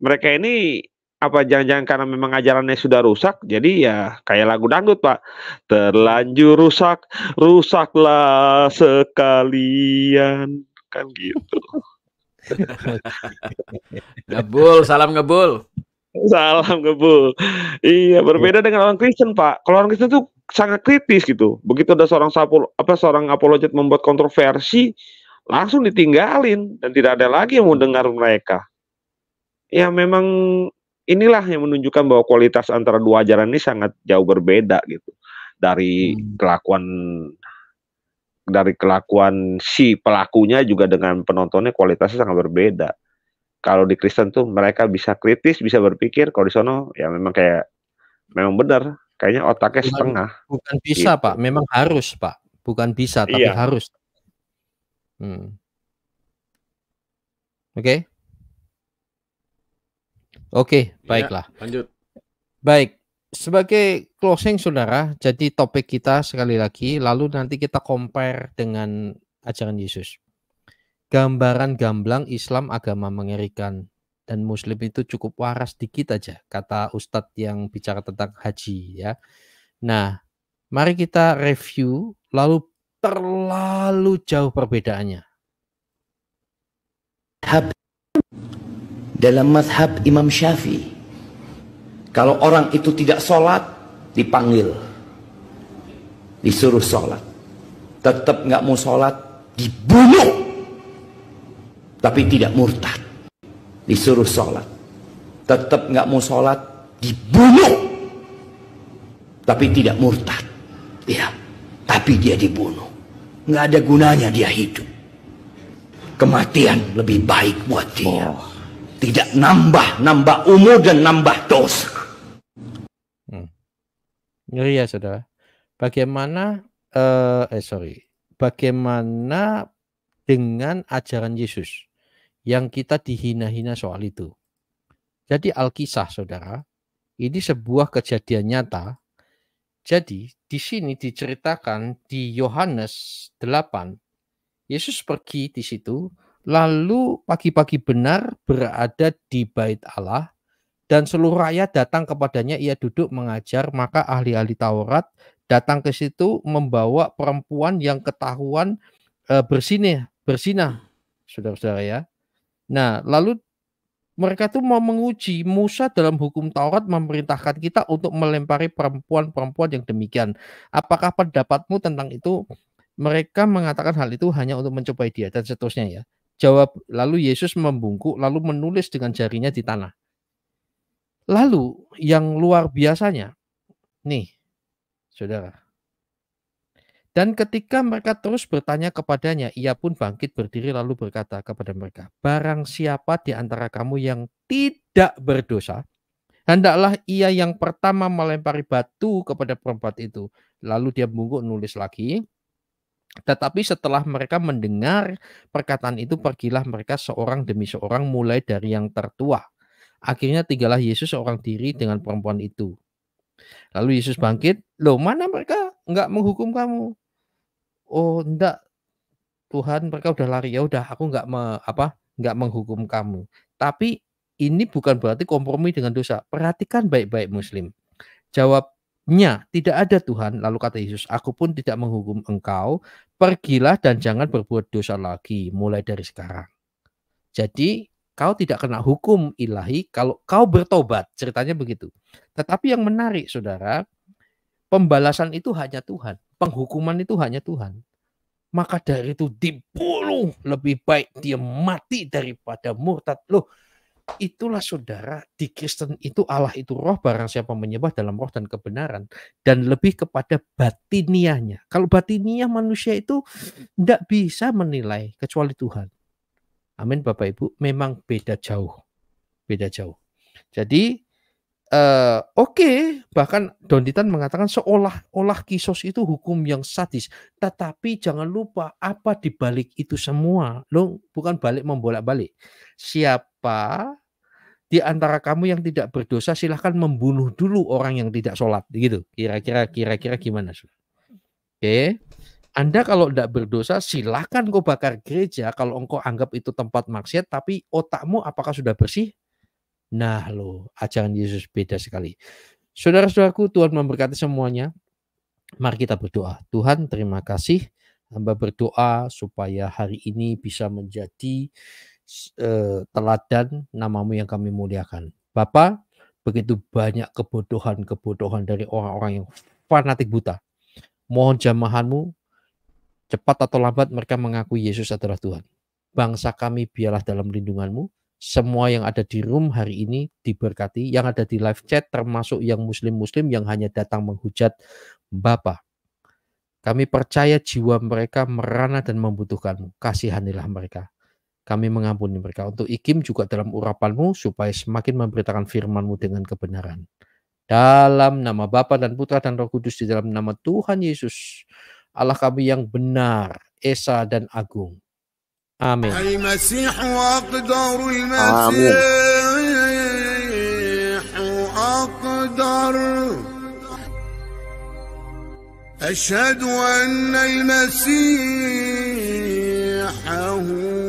mereka ini apa jangan-jangan karena memang ajarannya sudah rusak jadi ya kayak lagu dangdut pak terlanjur rusak rusaklah sekalian kan gitu ngebul salam ngebul salam ngebul iya berbeda iya. dengan orang Kristen pak kalau orang Kristen tuh sangat kritis gitu begitu ada seorang sapul apa seorang apologet membuat kontroversi langsung ditinggalin dan tidak ada lagi yang mau dengar mereka. Ya memang inilah yang menunjukkan bahwa kualitas antara dua ajaran ini sangat jauh berbeda gitu dari hmm. kelakuan dari kelakuan si pelakunya juga dengan penontonnya kualitasnya sangat berbeda. Kalau di Kristen tuh mereka bisa kritis, bisa berpikir. Kalau di sono ya memang kayak memang benar, kayaknya otaknya bukan, setengah. Bukan bisa gitu. pak, memang harus pak, bukan bisa tapi iya. harus Hmm. Oke. Okay? Oke, okay, ya, baiklah. lanjut. Baik. Sebagai closing saudara, jadi topik kita sekali lagi lalu nanti kita compare dengan ajaran Yesus. Gambaran gamblang Islam agama mengerikan dan muslim itu cukup waras dikit aja kata ustadz yang bicara tentang haji ya. Nah, mari kita review lalu terlalu jauh perbedaannya. Dalam mazhab Imam Syafi'i, kalau orang itu tidak sholat, dipanggil, disuruh sholat. Tetap nggak mau sholat, dibunuh. Tapi tidak murtad, disuruh sholat. Tetap nggak mau sholat, dibunuh. Tapi tidak murtad. Ya, tapi dia dibunuh nggak ada gunanya dia hidup. Kematian lebih baik buat dia. Oh. Tidak nambah, nambah umur dan nambah dosa. Hmm. Ngeri ya saudara. Bagaimana, uh, eh sorry, bagaimana dengan ajaran Yesus yang kita dihina-hina soal itu. Jadi Alkisah saudara, ini sebuah kejadian nyata jadi di sini diceritakan di Yohanes 8, Yesus pergi di situ, lalu pagi-pagi benar berada di bait Allah, dan seluruh rakyat datang kepadanya, ia duduk mengajar, maka ahli-ahli Taurat datang ke situ membawa perempuan yang ketahuan e, eh, bersinih, bersinah, saudara-saudara ya. Nah, lalu mereka tuh mau menguji Musa dalam hukum Taurat memerintahkan kita untuk melempari perempuan-perempuan yang demikian. Apakah pendapatmu tentang itu? Mereka mengatakan hal itu hanya untuk mencobai dia dan seterusnya ya. Jawab lalu Yesus membungkuk lalu menulis dengan jarinya di tanah. Lalu yang luar biasanya nih Saudara dan ketika mereka terus bertanya kepadanya, ia pun bangkit berdiri lalu berkata kepada mereka, Barang siapa di antara kamu yang tidak berdosa, hendaklah ia yang pertama melempari batu kepada perempat itu. Lalu dia bungkuk nulis lagi, tetapi setelah mereka mendengar perkataan itu, pergilah mereka seorang demi seorang mulai dari yang tertua. Akhirnya tinggallah Yesus seorang diri dengan perempuan itu. Lalu Yesus bangkit, loh mana mereka Enggak menghukum kamu? oh enggak Tuhan mereka udah lari ya udah aku nggak me, apa nggak menghukum kamu tapi ini bukan berarti kompromi dengan dosa perhatikan baik-baik muslim jawabnya tidak ada Tuhan lalu kata Yesus aku pun tidak menghukum engkau pergilah dan jangan berbuat dosa lagi mulai dari sekarang jadi kau tidak kena hukum ilahi kalau kau bertobat. Ceritanya begitu. Tetapi yang menarik saudara, pembalasan itu hanya Tuhan penghukuman itu hanya Tuhan. Maka dari itu dibunuh lebih baik dia mati daripada murtad. Loh, itulah saudara di Kristen itu Allah itu roh barang siapa menyembah dalam roh dan kebenaran dan lebih kepada batiniahnya. Kalau batiniah manusia itu tidak bisa menilai kecuali Tuhan. Amin Bapak Ibu, memang beda jauh. Beda jauh. Jadi Eh, oke, okay. bahkan Donditan mengatakan seolah-olah kisos itu hukum yang sadis. Tetapi jangan lupa apa dibalik itu semua. Lo bukan balik membolak-balik. Siapa di antara kamu yang tidak berdosa silahkan membunuh dulu orang yang tidak sholat. Gitu. Kira-kira kira-kira gimana? Oke. Okay. Anda kalau tidak berdosa silahkan kau bakar gereja kalau engkau anggap itu tempat maksiat tapi otakmu apakah sudah bersih? Nah lo, ajaran Yesus beda sekali. Saudara-saudaraku, Tuhan memberkati semuanya. Mari kita berdoa. Tuhan, terima kasih. Hamba berdoa supaya hari ini bisa menjadi uh, teladan namamu yang kami muliakan. Bapa, begitu banyak kebodohan-kebodohan dari orang-orang yang fanatik buta. Mohon jamahanmu, cepat atau lambat mereka mengakui Yesus adalah Tuhan. Bangsa kami biarlah dalam lindunganmu semua yang ada di room hari ini diberkati, yang ada di live chat termasuk yang muslim-muslim yang hanya datang menghujat Bapak. Kami percaya jiwa mereka merana dan membutuhkanmu. Kasihanilah mereka. Kami mengampuni mereka. Untuk ikim juga dalam urapanmu supaya semakin memberitakan firmanmu dengan kebenaran. Dalam nama Bapa dan Putra dan Roh Kudus di dalam nama Tuhan Yesus. Allah kami yang benar, Esa dan Agung. آمين المسيح أقدر المسيح أقدر أشهد أن المسيح هو